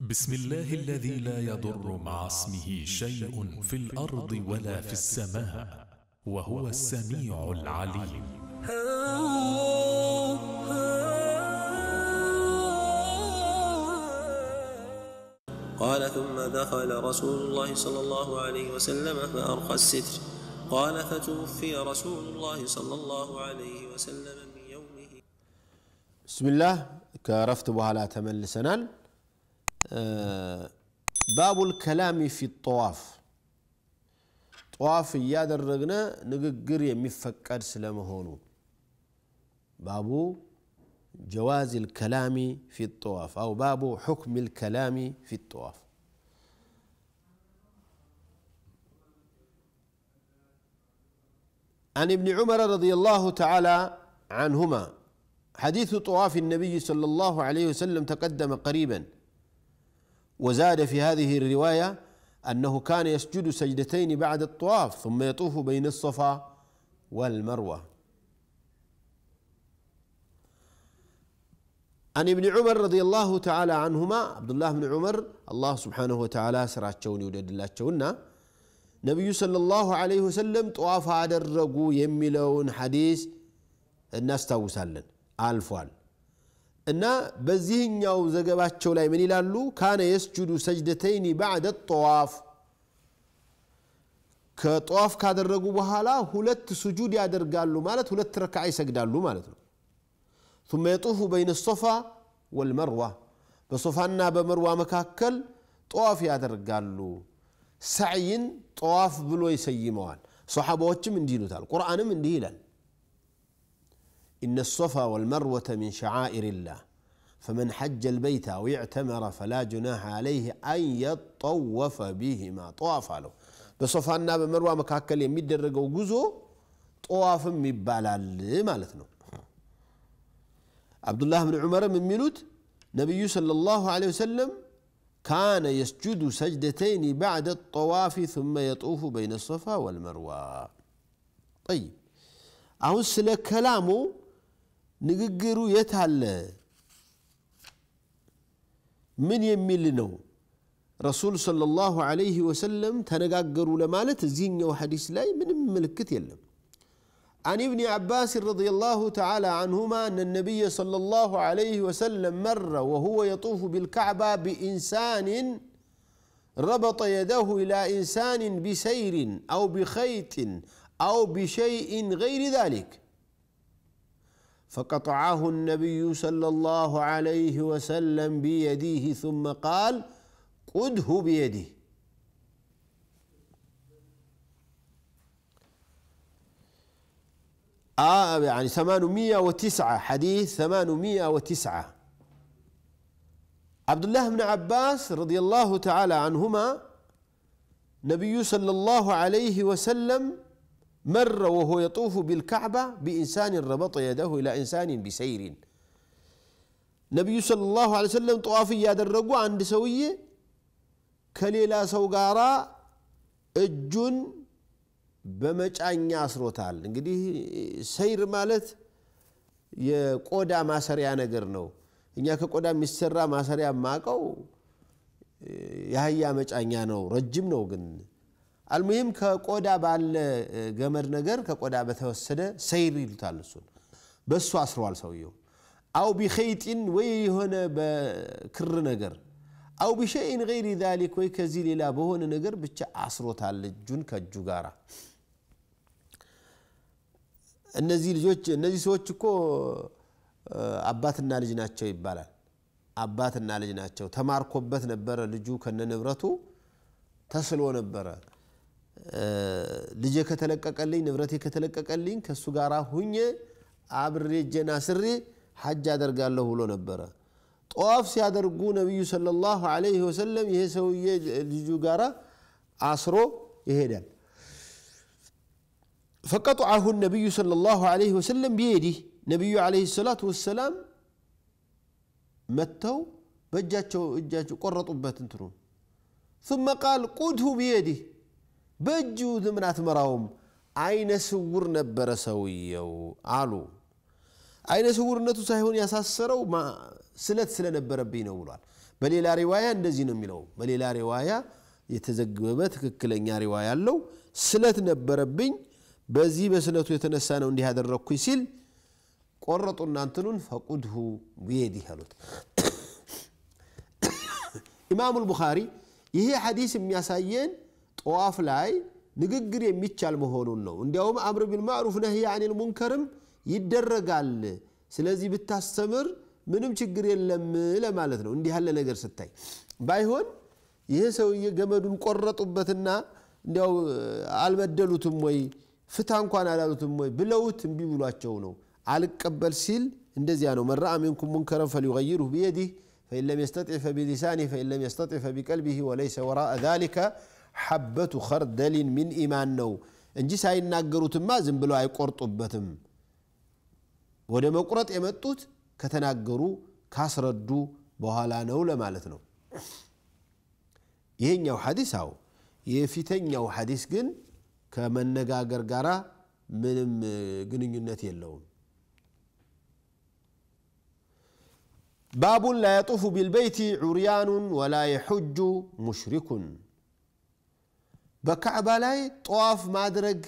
بسم الله الذي لا يضر مع اسمه شيء في الأرض ولا في السماء وهو السميع العليم قال ثم دخل رسول الله صلى الله عليه وسلم فأرقى الستر قال فتوفي رسول الله صلى الله عليه وسلم من يومه بسم الله كرفت بها لا تملسنا باب الكلام في الطواف طواف እያደረግነ ንግግር የሚፈቀድ هونو بابو جواز الكلام في الطواف أو باب حكم الكلام في الطواف عن ابن عمر رضي الله تعالى عنهما حديث طواف النبي صلى الله عليه وسلم تقدم قريبا وزاد في هذه الروايه انه كان يسجد سجدتين بعد الطواف ثم يطوف بين الصفا والمروه አን ብኒ ዑመር ረዲየላሁ ተዓላ አንሁማ አብዱላህ ብኒ ዑመር አላህ ስብሓንሁ ወተዓላ ስራቸውን ይውደድላቸውና ነቢዩ ሰለላሁ ዐለይሂ ወሰለም ጠዋፍ አደረጉ የሚለውን ሐዲስ እናስታውሳለን አልፏል እና በዚህኛው ዘገባቸው ላይ ምን ይላሉ ካነ የስጁዱ ሰጅደተይኒ ባዕደ ጠዋፍ ከጠዋፍ ካደረጉ በኋላ ሁለት ስጁድ ያደርጋሉ ማለት ሁለት ረክዓ ይሰግዳሉ ማለት ነው ثم يطوف بين الصفا والمروة بصفانا بمروة مكاكل طواف ያደርጋሉ ሰዕይን ጠዋፍ صحابة ይሰይመዋል من دينو تال قرآن من ይላል إن الصفا والمروة من شعائر الله فمن حج البيت أو اعتمر فلا جناح عليه أن يطوف بهما طواف له بصفانا بمروة مكاكل يمدرقوا جزو طواف مبالا ማለት ነው عبد الله بن عمر من ميلوت نبي صلى الله عليه وسلم كان يسجد سجدتين بعد الطواف ثم يطوف بين الصفا والمروى طيب أهون سلا كلامه نققرو يتال من يميل لنو رسول صلى الله عليه وسلم تنقاقروا لمالة زين وحديث لا من ملكت يلم عن ابن عباس رضي الله تعالى عنهما أن النبي صلى الله عليه وسلم مر وهو يطوف بالكعبة بإنسان ربط يده إلى إنسان بسير أو بخيط أو بشيء غير ذلك فقطعه النبي صلى الله عليه وسلم بيده ثم قال قده بيده آه يعني 809 حديث 809 عبد الله بن عباس رضي الله تعالى عنهما نبي صلى الله عليه وسلم مر وهو يطوف بالكعبة بإنسان ربط يده إلى إنسان بسير نبي صلى الله عليه وسلم طوافي يدرقوا عند سوية كليلا سوغارا اجن በመጫኛ አስሮታል። እንግዲህ ሰይር ማለት የቆዳ ማሰሪያ ነገር ነው። እኛ ከቆዳ የሚሰራ ማሰሪያ ማቀው የአህያ መጫኛ ነው። ረጅም ነው ግን አልሙሂም ከቆዳ ባለ ገመድ ነገር ከቆዳ በተወሰደ ሰይር ይሉታል። እሱን በእሱ አስረዋል ሰውየው። አው ቢኸይጢን ወይ የሆነ በክር ነገር አው ቢሸይን ገይሪ ዛሊክ ወይ ከዚህ ሌላ በሆነ ነገር ብቻ አስሮታል እጁን ከእጁ ጋራ እነዚህ ልጆች እነዚህ ሰዎች እኮ አባትና ልጅ ናቸው ይባላል። አባትና ልጅ ናቸው። ተማርኮበት ነበረ ልጁ ከነ ንብረቱ ተስሎ ነበረ። ልጄ ከተለቀቀልኝ ንብረቴ ከተለቀቀልኝ ከእሱ ጋር ሁኜ አብሬ እጄን አስሬ ሐጅ አደርጋለሁ ብሎ ነበረ። ጠዋፍ ሲያደርጉ ነቢዩ ሰለላሁ ዐለይሂ ወሰለም ይሄ ሰውዬ ልጁ ጋራ አስሮ ይሄዳል። فقطعه النبي صلى الله عليه وسلم بيده نبي عليه الصلاة والسلام متو بجاتشو اجاتشو قرطوا ترون ثم قال قوده بيده بجو ذمنات مراهم عين سور نبر سويو علو عين سور نتو سايون يا ساسرو ما سلت سلا نبر بين اولوال بل الى روايه اندزين ميلو بل الى روايه يتزجبت ككلن يا روايه لو سلت نبر بين በዚህ በስለቱ የተነሳ ነው እንዲህ ያደረግኩኝ ሲል ቆረጡና እንትኑን ፈቁድሁ ብየዲህ አሉት። ኢማሙ ልቡኻሪ ይሄ ሐዲስ የሚያሳየን ጠዋፍ ላይ ንግግር የሚቻል መሆኑን ነው። እንዲያውም አምር ቢልማዕሩፍ ነህይ አኒል ሙንከርም ይደረጋል። ስለዚህ ብታስተምር ምንም ችግር የለም ለማለት ነው። እንዲህ ያለ ነገር ስታይ ባይሆን ይህ ሰውዬ ገመዱን ቆረጡበትና እንዲያው አልበደሉትም ወይ ፍታ እንኳን አላሉትም ወይ ብለውት እምቢ ብሏቸው ነው አልቀበል ሲል እንደዚያ ነው መራአ ሚንኩም ሙንከረን ፈሊዩገይሩሁ ብየዲ ፈኢን ለም የስተጢዕ ፈቢሊሳኒህ ፈኢን ለም የስተጢዕ ፈቢቀልቢህ ወለይሰ ወራአ ዛሊከ ሐበቱ ኸርደሊን ሚን ኢማን ነው እንጂ ሳይናገሩትማ ዝም ብለው አይቆርጡበትም ወደ መቁረጥ የመጡት ከተናገሩ ካስረዱ በኋላ ነው ለማለት ነው ይሄኛው ሐዲስ አው የፊተኛው ሐዲስ ግን ከመነጋገር من ምንም ግንኙነት የለውም باب لا يطوف بالبيت عريان ولا يحج مشرك بكعبة لا طواف مادرق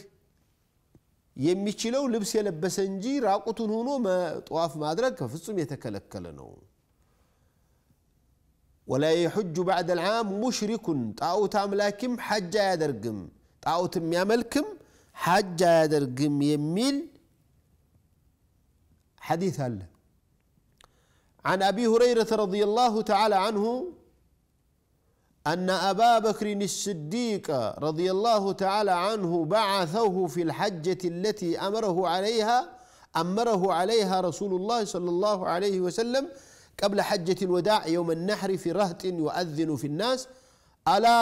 يميشلو لبس يلبس انجي راقوتون هونو ما طواف مادرق فسم يتكلك لنو ولا يحج بعد العام مشرك تاو تام تاملاكم حج يدرقم ጣዖት የሚያመልክም ሐጅ አያደርግም የሚል حديث هلا عن ابي هريره رضي الله تعالى عنه ان ابا بكر الصديق رضي الله تعالى عنه بعثه في الحجه التي امره عليها امره عليها رسول الله صلى الله عليه وسلم قبل حجه الوداع يوم النحر في رهط يؤذن في الناس الا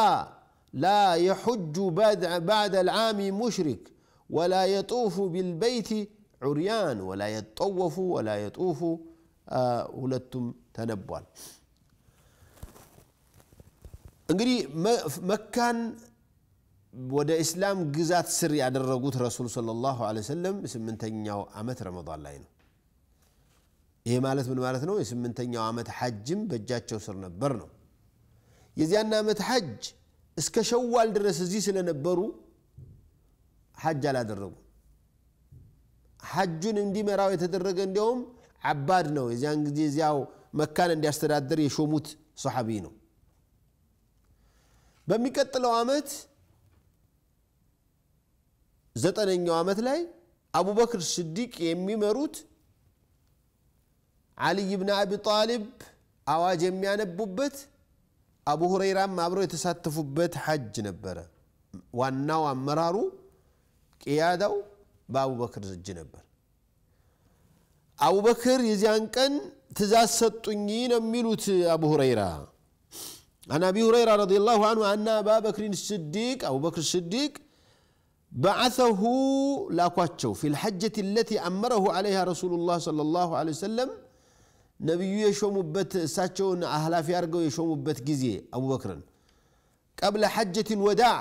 لا يحج بعد, العام مشرك ولا يطوف بالبيت عريان ولا يطوف ولا يطوف آه ولتم تنبوال انقري مكان ودى اسلام قزات سر على الرقوت رسول صلى الله عليه وسلم اسم من تنياو عمت رمضان لين ايه مالت من مالت نو اسم من تنياو عمت حج بجات شو برنو نبرنو يزيان عمت حج እስከ ሸዋል ድረስ እዚህ ስለነበሩ ሐጅ አላደረጉ ሐጁን እንዲመራው የተደረገ እንዲያውም አባድ ነው የዚያን ጊዜ እዚያው መካን እንዲያስተዳድር የሾሙት ሰሓቢ ነው በሚቀጥለው ዓመት ዘጠነኛው ዓመት ላይ አቡበክር ስዲቅ የሚመሩት አልይ ብን አቢ ጣሊብ አዋጅ የሚያነቡበት أبو هريرة ما برو يتساتفوا بيت حج نبرة وانناو مرارو قيادو بابو بكر زج نبرة أبو بكر يزيان كان تزاس ستنين ميلوت أبو هريرة أنا أبو هريرة رضي الله عنه أن أبا بكر الصديق أبو بكر الصديق بعثه لاكواتشو في الحجة التي أمره عليها رسول الله صلى الله عليه وسلم نبيو يشومبت ساتشون أهلا في أرقو يشومبت جزية أبو بكر قبل حجة الوداع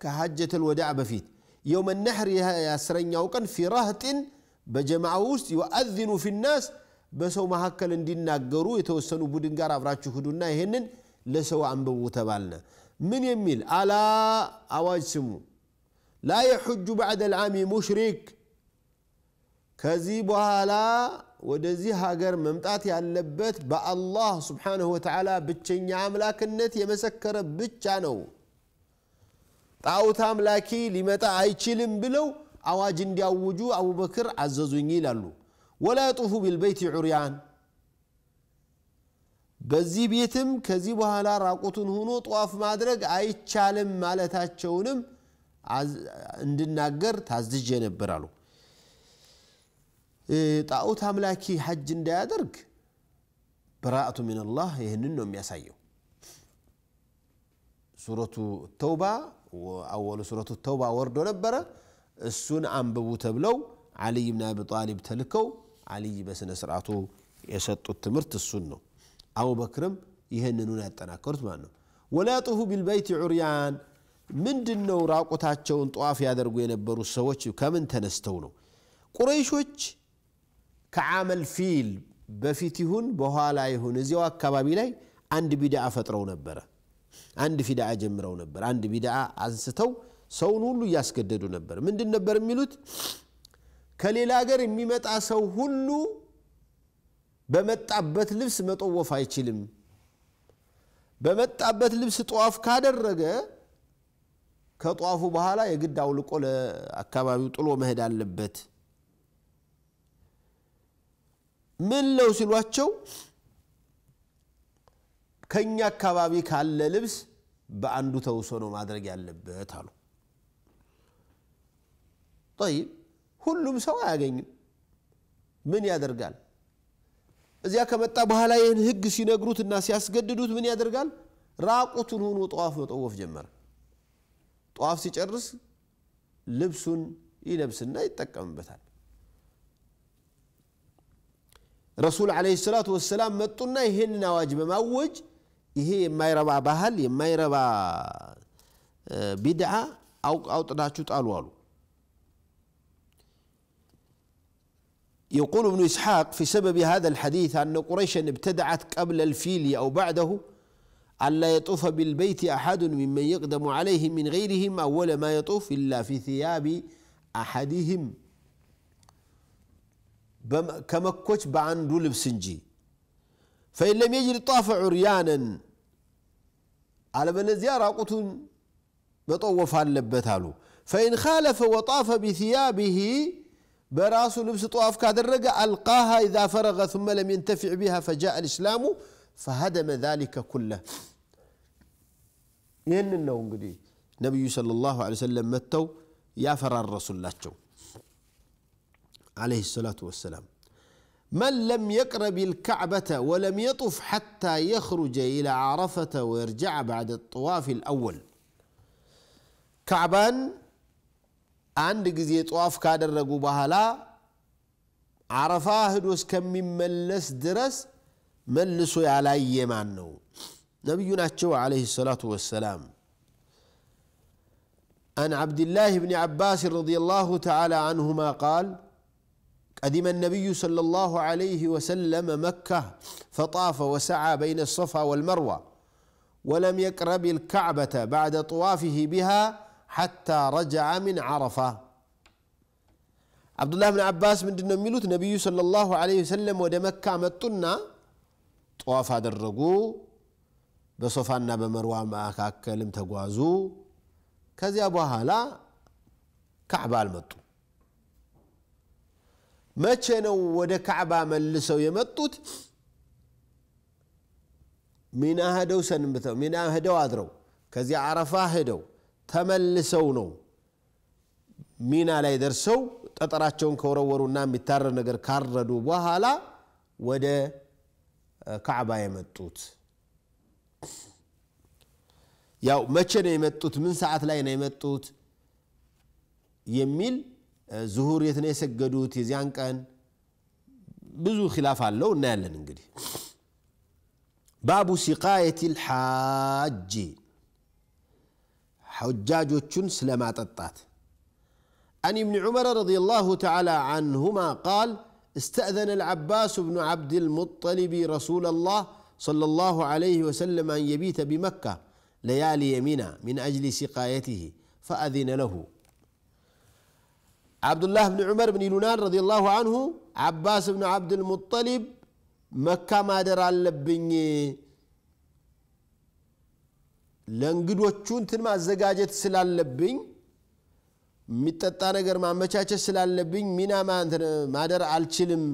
كحجة الوداع بفيت يوم النحر ياسرين يوقن في رهت بجمع وست يؤذن في الناس بسو ما هكل اندينا قرو يتوسنوا بودن قار أفراتش خدونا يهنن لسو أنبو تبالنا من يميل على أواج سمو لا يحج بعد العام مشرك كذيب هلا ወደዚህ ሀገር መምጣት ያለበት በአላህ ስብሓንሁ ወተዓላ ብቸኛ አምላክነት የመሰከረ ብቻ ነው። ጣዖት አምላኪ ሊመጣ አይችልም ብለው አዋጅ እንዲያውጁ አቡበክር አዘዙኝ ይላሉ። ወላ ጡፉ ቢልበይት ዑርያን በዚህ ቤትም ከዚህ በኋላ ራቁቱን ሆኖ ጠዋፍ ማድረግ አይቻልም ማለታቸውንም እንድናገር ታዝጀ ነበር አሉ። ጣዖት አምላኪ ሐጅ እንዳያደርግ በራአቱ ሚንላህ ይህንን ነው የሚያሳየው። ሱረቱ ተውባ አወሉ ሱረቱ ተውባ ወርዶ ነበረ። እሱን አንብቡ ተብለው አልይ ብን አቢ ጣሊብ ተልከው ዓልይ በስነ ስርዓቱ የሰጡት ትምህርት እሱን ነው። አቡበክርም ይህንኑን ያጠናከሩት ማለት ነው። ወላያጡሁ ቢልበይት ዑርያን ምንድን ነው? ራቆታቸውን ጠዋፍ ያደርጉ የነበሩ ሰዎች ከምን ተነስተው ነው? ቁረይሾች ከዓመል ፊል በፊት ይሁን በኋላ ይሁን እዚያው አካባቢ ላይ አንድ ቢድዓ ፈጥረው ነበረ። አንድ ቢድዓ ጀምረው ነበር። አንድ ቢድዓ አንስተው ሰውን ሁሉ እያስገደዱ ነበር። ምንድን ነበር የሚሉት? ከሌላ ሀገር የሚመጣ ሰው ሁሉ በመጣበት ልብስ መጠወፍ አይችልም። በመጣበት ልብስ ጠዋፍ ካደረገ ከጠዋፉ በኋላ የግድ አውልቆ ለአካባቢው ጥሎ መሄድ አለበት። ምን ነው ሲሏቸው ከእኛ አካባቢ ካለ ልብስ በአንዱ ተውሶ ነው ማድረግ ያለበት አሉ። ጠይብ ሁሉም ሰው አያገኝም። ምን ያደርጋል? እዚያ ከመጣ በኋላ ይህን ህግ ሲነግሩት እና ሲያስገድዱት ምን ያደርጋል? ራቁቱን ሆኖ ጠዋፍ መጠወፍ ጀመረ። ጠዋፍ ሲጨርስ ልብሱን ይለብስና ይጠቀምበታል። رسول عليه الصلاة ረሱል ዓለይሂ ሰላቱ ወሰላም መጡና ይሄንን አዋጅ በማወጅ ይሄ የማይረባ ባህል أو أو አውጥዳችሁ ጣሉ ألوالو يقول ابن إسحاق في سبب هذا الحديث أن قريشا ابتدعت قبل الفيل أو بعده ألا يطوف بالبيت أحد ممن يقدم عليه من غيرهم أول ما يطوف إلا في ثياب أحدهم كمكوش بعندو لبسنجي فإن لم يجد طاف عريانا على من زيارة قطن بطوف على لبتالو فإن خالف وطاف بثيابه براس لبس طواف كاد كادرقة ألقاها إذا فرغ ثم لم ينتفع بها فجاء الإسلام فهدم ذلك كله ين النوم نبي صلى الله عليه وسلم متوا يا فرار رسول الله جو. عليه الصلاة والسلام من لم يقرب الكعبة ولم يطف حتى يخرج إلى عرفة ويرجع بعد الطواف الأول كعبان طواف ጊዜ ጧፍ ካደረጉ عرفا هدوس كم من ملس درس ملسوا على يمانو نبينا ናቸው عليه الصلاة والسلام عن عبد الله بن عباس رضي الله تعالى عنهما قال قدم النبي صلى الله عليه وسلم مكة فطاف وسعى بين الصفا والمروة ولم يقرب الكعبة بعد طوافه بها حتى رجع من عرفة عبد الله بن عباس من دون ميلوت النبي صلى الله عليه وسلم ود مكة متنا طواف ادرجو ما በመርዋ መካከልም كذي أبوها لا كعبة المتو መቼ ነው ወደ ካዕባ መልሰው የመጡት? ሚና ህደው ሰንብተው ሚና ህደው አድረው ከዚያ አረፋ ህደው ተመልሰው ነው ሚና ላይ ደርሰው ጠጠራቸውን ከወረወሩና የሚታረድ ነገር ካረዱ በኋላ ወደ ካዕባ የመጡት። ያው መቼ ነው የመጡት? ምን ሰዓት ላይ ነው የመጡት? የሚል ዙሁር የት ነው የሰገዱት የዚያን ቀን ብዙ ኪላፍ አለው እናያለን እንግዲህ ባቡ ሲቃየት ልሓጂ حجاجوتشن سلما تطات عن ابن عمر رضي الله تعالى عنهما قال استأذن العباس بن عبد المطلب رسول الله صلى الله عليه وسلم أن يبيت بمكة ليالي يمينا من أجل سقايته فأذن له ዓብዱላህ ብን ዑመር ምን ይሉናል ረዲላሁ አንሁ ዓባስ ብን ዓብድልሙጠሊብ መካ ማደር አለብኝ ለእንግዶቹ እንትን ማዘጋጀት ስላለብኝ የሚጠጣ ነገር ማመቻቸት ስላለብኝ ሚና ማደር አልችልም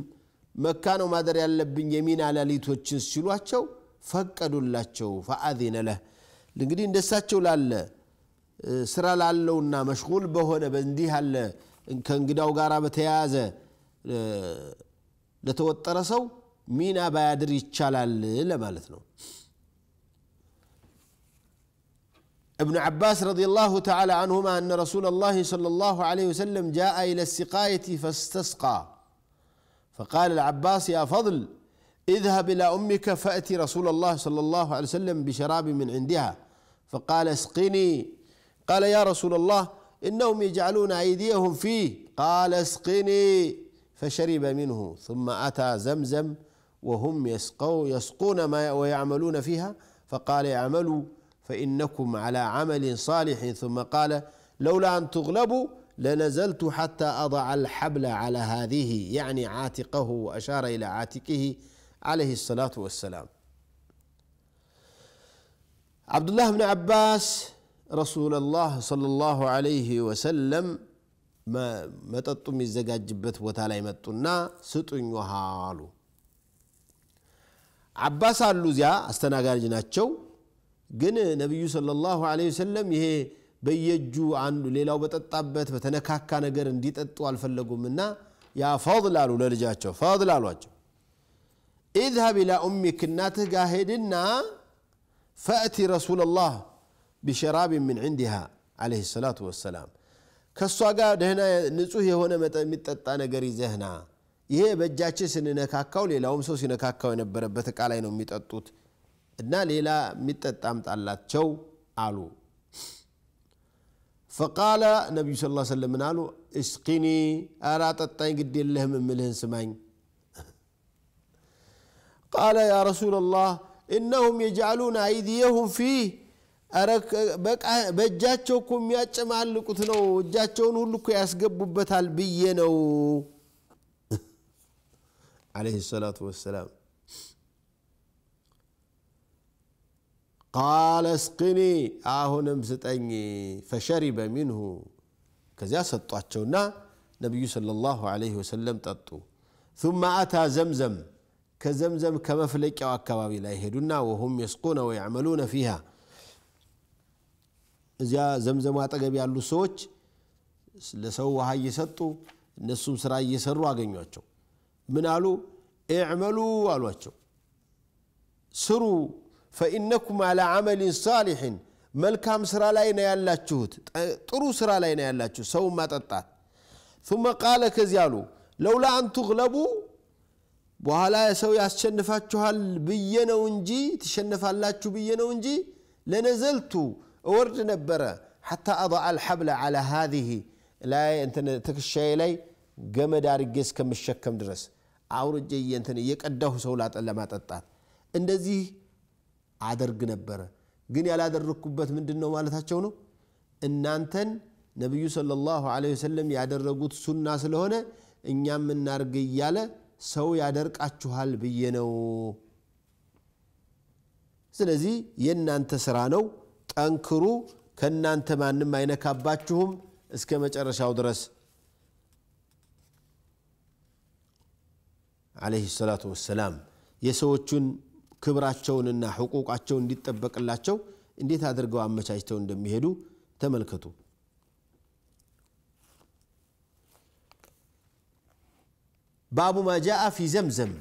መካ ነው ማደር ያለብኝ የሚና ሌሊቶችን ሲሏቸው ፈቀዱላቸው ፈአዚነ ለህ እንግዲህ እንደሳቸው ላለ ስራ ላለውና መሽጉል በሆነ በእንዲህ አለ ከእንግዳው ጋር በተያያዘ ለተወጠረ ሰው ሚና ባያድር ይቻላል ለማለት ነው። ابن عباس رضي الله تعالى عنهما أن رسول الله صلى الله عليه وسلم جاء إلى السقاية فاستسقى فقال العباس يا فضل اذهب إلى أمك فأتي رسول الله صلى الله عليه وسلم بشراب من عندها فقال اسقني قال يا رسول الله إنهم يجعلون أيديهم فيه قال اسقني فشرب منه ثم أتى زمزم وهم يسقو يسقون ما ويعملون فيها فقال اعملوا فإنكم على عمل صالح ثم قال لولا أن تغلبوا لنزلت حتى أضع الحبل على هذه يعني عاتقه وأشار إلى عاتقه عليه الصلاة والسلام عبد الله بن عباس ረሱሉላህ ሰለላሁ አለይህ ወሰለም መጠጡ የሚዘጋጅበት ቦታ ላይ መጡና ስጡኝ ውሃ አሉ። አባስ አሉ እዚያ አስተናጋጅ ናቸው። ግን ነቢዩ ሰለላሁ ዐለይሂ ወሰለም ይሄ በየእጁ አንዱ ሌላው በጠጣበት በተነካካ ነገር እንዲጠጡ አልፈለጉምና ያ ፈضል አሉ ለልጃቸው ፈضል አሏቸው። ኢዝሀብ ኢላ ኡሚክ እናትህ ጋር ሄድና ፈእቲ ረሱለላህ بشراب من عندها عليه الصلاة والسلام كالصواقا هنا نسوه هنا متتتا نقري زهنا يه بجاچه سننكاكاو ليلا ومسو سننكاكاو نبرا بتك علينا ميتتوت إنا ليلا متتا متعلات شو عالو فقال النبي صلى الله عليه وسلم قالوا اسقني أرات الطين قد لهم من ملهن سمعين قال يا رسول الله إنهم يجعلون أيديهم فيه ኧረ በቃ በእጃቸው እኮ የሚያጨማልቁት جاتو እጃቸውን ሁሉ እኮ ያስገቡበታል ብዬ ነው عليه الصلاة والسلام قال اسقني أهون امزتني فشرب منه كذا ستواتشونا نبي صلى الله عليه وسلم تطو ثم أتى زمزم كزمزم كما فلك وكما لا يهدنا وهم يسقون ويعملون فيها እዚያ ዘምዘማ አጠገብ ያሉ ሰዎች ለሰው ውሃ እየሰጡ እነሱም ስራ እየሰሩ አገኟቸው። ምን አሉ? እዕመሉ አሏቸው፣ ስሩ ፈኢነኩም አላ አመሊን ሳሊሕን መልካም ስራ ላይ ነው ያላችሁት፣ ጥሩ ስራ ላይ ነው ያላችሁ። ሰው ማጠጣት ثመ ቃለ ከዚያ አሉ ለውላ አን በኋላ ሰው ያስሸንፋችኋል ብዬ ነው እንጂ ትሸነፋላችሁ ብዬ ነው እንጂ ለነዘልቱ እወርድ ነበረ ሓታ ኣضع ልሓብለ على ሃذه ላይ ትክሻየ ላይ ገመድ አርጌ እስከምሸከም ድረስ አውርጄ እንትን እየቀዳሁ ሰው ለማጠጣት እንደዚህ አደርግ ነበረ። ግን ያላደረግኩበት ምንድን ነው ማለታቸው ነው። እናንተን ነቢዩ ሰለላሁ ዐለይሂ ወሰለም ያደረጉት ሱና ስለሆነ እኛም እናርግ እያለ ሰው ያደርቃችኋል ብዬ ነው። ስለዚህ የእናንተ ስራ ነው ጠንክሩ፣ ከእናንተ ማንም አይነካባችሁም እስከ መጨረሻው ድረስ ዓለይሂ ሰላቱ ወሰላም የሰዎቹን ክብራቸውንና ሕቁቃቸውን እንዲጠበቅላቸው እንዴት አድርገው አመቻችተው እንደሚሄዱ ተመልከቱ። ባቡ ማጃአ ፊ ዘምዘም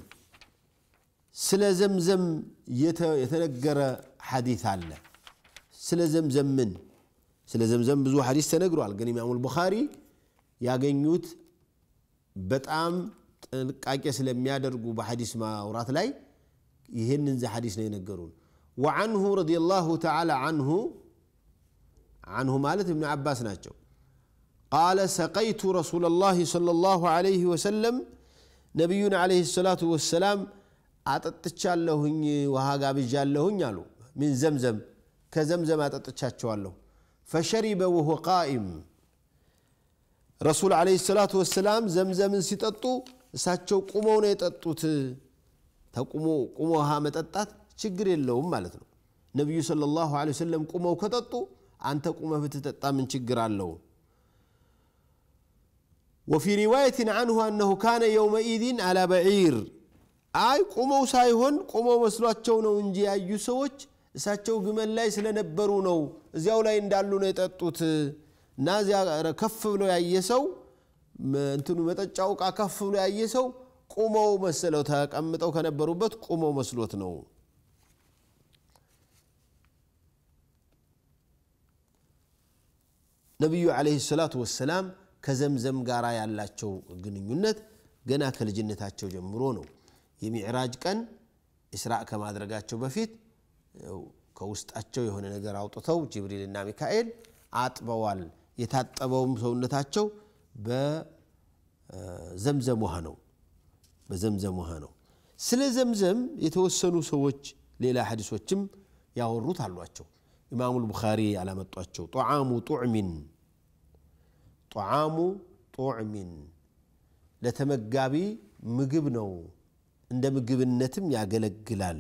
ስለ ዘምዘም የተነገረ ሐዲት አለ። ስለ ዘምዘምን ስለ ዘምዘም ብዙ ሀዲስ ተነግሯል። ግን ኢማሙል ልቡኻሪ ያገኙት በጣም ጥንቃቄ ስለሚያደርጉ በሐዲስ ማውራት ላይ ይህንን ዚ ሐዲስ ነው የነገሩን። ወአንሁ ረዲየላሁ ተዓላ አንሁ አንሁ ማለት እብን አባስ ናቸው። ቃለ ሰቀይቱ ረሱለላሂ ሰለላሁ ዐለይሂ ወሰለም ነቢዩን ዐለይሂ ሰላቱ ወሰላም አጠጥቻለሁኝ ውሃ ጋብዣለሁኝ አሉ። ምን ዘምዘም كزمزم أتتشاتشوالو فشرب وهو قائم رسول عليه الصلاة والسلام زمزم سيتطو ساتشو قمو نيتطو ت تقومو قمو ها متطات شجر اللوم نبي صلى الله عليه وسلم قمو كتطو أنت قمو فتتطا من شجر اللوم وفي رواية عنه أنه كان يومئذ على بعير أي قمو سايهن قمو مسلوات شونو انجي أي سوچ እሳቸው ግመል ላይ ስለነበሩ ነው እዚያው ላይ እንዳሉ ነው የጠጡት እና እዚያ ከፍ ብሎ ያየ ሰው እንትኑ መጠጫው ዕቃ ከፍ ብሎ ያየ ሰው ቁመው መሰለው ተቀምጠው ከነበሩበት ቁመው መስሎት ነው ነቢዩ ዓለይሂ ሰላቱ ወሰላም ከዘምዘም ጋር ያላቸው ግንኙነት ገና ከልጅነታቸው ጀምሮ ነው የሚዕራጅ ቀን እስራእ ከማድረጋቸው በፊት ከውስጣቸው የሆነ ነገር አውጥተው ጅብሪልና ሚካኤል አጥበዋል። የታጠበውም ሰውነታቸው በዘምዘም ውሃ ነው በዘምዘም ውሃ ነው። ስለ ዘምዘም የተወሰኑ ሰዎች ሌላ ሐዲሶችም ያወሩት አሏቸው። ኢማሙ ልቡኻሪ አላመጧቸው። ጣዓሙ ጡዕሚን ጣዓሙ ጡዕሚን ለተመጋቢ ምግብ ነው፣ እንደ ምግብነትም ያገለግላል።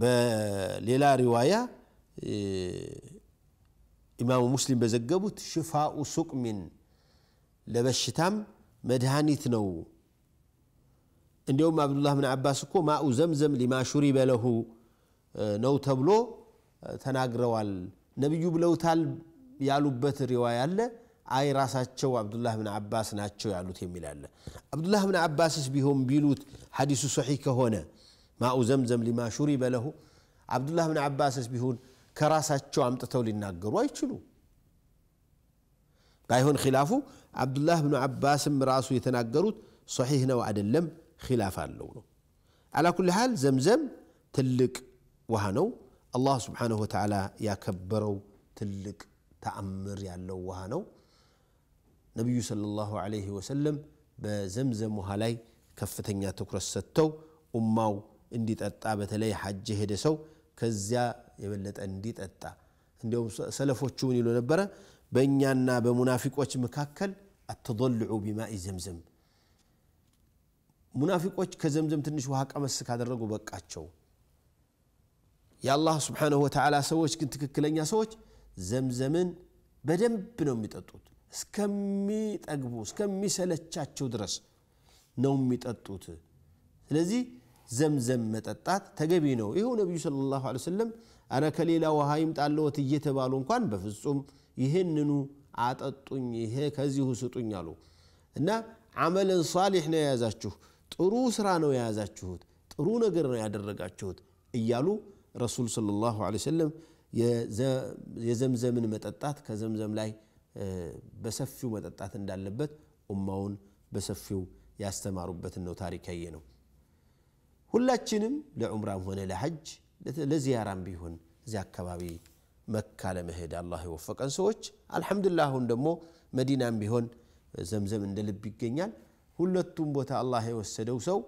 በሌላ ሪዋያ ኢማሙ ሙስሊም በዘገቡት ሽፋኡ ሱቅሚን ለበሽታም መድኃኒት ነው። እንዲሁም አብዱላህ ብን አባስ እኮ ማኡ ዘምዘም ሊማ ሹሪበ ለሁ ነው ተብሎ ተናግረዋል። ነቢዩ ብለውታል ያሉበት ሪዋያ አለ። አይ ራሳቸው አብዱላህ ብን አባስ ናቸው ያሉት የሚል አለ። አብዱላህ ብን አባስስ ቢሆን ቢሉት ሐዲሱ ሶሒህ ከሆነ ماء زمزم لما شرب له عبد الله بن عباس بهون كراسات شو عم تتولي الناقر ويتشلو هون خلافه عبد الله بن عباس راسه يتناقروت صحيح نوع اللم خلاف اللونه على كل حال زمزم تلك وهانو الله سبحانه وتعالى يا كبرو تلك تأمر يا لو وهنو نبي صلى الله عليه وسلم بزمزم وهالي كفتن يا تكرس ستو أمو እንዲጠጣ በተለይ ሐጅ ሄደ ሰው ከዚያ የበለጠ እንዲጠጣ እንዲሁም ሰለፎቹ ምን ይሉ ነበረ በእኛና በሙናፊቆች መካከል አተضልዑ ቢማኢ ዘምዘም ሙናፊቆች ከዘምዘም ትንሽ ውሃ ቀመስ ካደረጉ በቃቸው የአላህ ስብሓንሁ ወተዓላ ሰዎች ግን ትክክለኛ ሰዎች ዘምዘምን በደንብ ነው የሚጠጡት እስከሚጠግቡ እስከሚሰለቻቸው ድረስ ነው የሚጠጡት ስለዚህ ዘምዘም መጠጣት ተገቢ ነው። ይኸው ነቢዩ ሰለላሁ ዐለይሂ ወሰለም አረ ከሌላ ውሃ ይምጣለወት እየተባሉ እንኳን በፍጹም ይህንኑ አጠጡኝ፣ ይሄ ከዚሁ ስጡኝ አሉ እና አመለን ሷሊሕ ነው የያዛችሁ፣ ጥሩ ስራ ነው የያዛችሁት፣ ጥሩ ነገር ነው ያደረጋችሁት እያሉ ረሱል ሰለላሁ ዐለይሂ ወሰለም የዘምዘምን መጠጣት ከዘምዘም ላይ በሰፊው መጠጣት እንዳለበት ኡማውን በሰፊው ያስተማሩበትን ነው ታሪክ ያየ ነው። ሁላችንም ለዑምራም ሆነ ለሐጅ ለዚያራም ቢሆን እዚያ አካባቢ መካ ለመሄድ አላህ የወፈቀን ሰዎች አልሐምዱሊላህ። አሁን ደግሞ መዲናም ቢሆን ዘምዘም እንደ ልብ ይገኛል። ሁለቱም ቦታ አላህ የወሰደው ሰው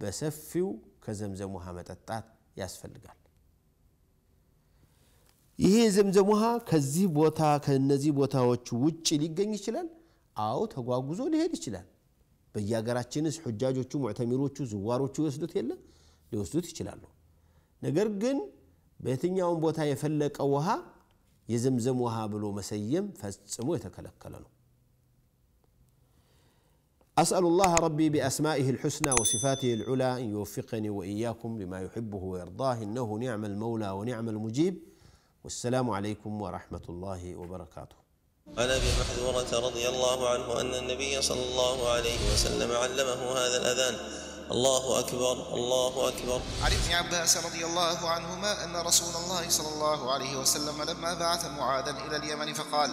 በሰፊው ከዘምዘም ውሃ መጠጣት ያስፈልጋል። ይሄ ዘምዘም ውሃ ከዚህ ቦታ ከእነዚህ ቦታዎች ውጭ ሊገኝ ይችላል። አዎ ተጓጉዞ ሊሄድ ይችላል። በየሀገራችንስ ሑጃጆቹ ሙዕተሚሮቹ ዝዋሮቹ ይወስዱት የለ ሊወስዱት ይችላሉ ነገር ግን በየትኛውም ቦታ የፈለቀ ውሃ የዘምዘም ውሃ ብሎ መሰየም ፈጽሞ የተከለከለ ነው أسأل الله ربي بأسمائه الحسنى وصفاته العلى أن يوفقني وإياكم لما يحبه ويرضاه إنه نعم المولى ونعم المجيب والسلام عليكم ورحمة الله وبركاته عن ابي محذوره رضي الله عنه ان النبي صلى الله عليه وسلم علمه هذا الاذان الله اكبر الله اكبر عن ابن عباس رضي الله عنهما ان رسول الله صلى الله عليه وسلم لما بعث معاذا الى اليمن فقال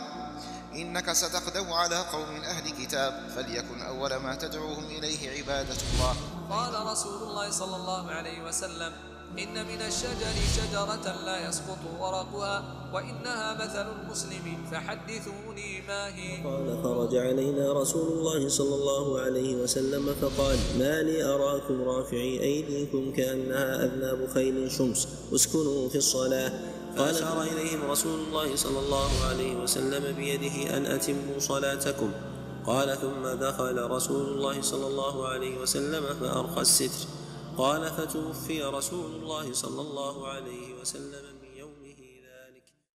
انك ستقدم على قوم اهل كتاب فليكن اول ما تدعوهم اليه عباده الله قال رسول الله صلى الله عليه وسلم إن من الشجر شجرة لا يسقط ورقها وإنها مثل المسلم فحدثوني ما هي قال فرج علينا رسول الله صلى الله عليه وسلم فقال ما لي أراكم رافعي أيديكم كأنها أذناب خيل شمس اسكنوا في الصلاة فأشار إليهم رسول الله صلى الله عليه وسلم بيده أن أتموا صلاتكم قال ثم دخل رسول الله صلى الله عليه وسلم فأرخى الستر قال فتوفي رسول الله صلى الله عليه وسلم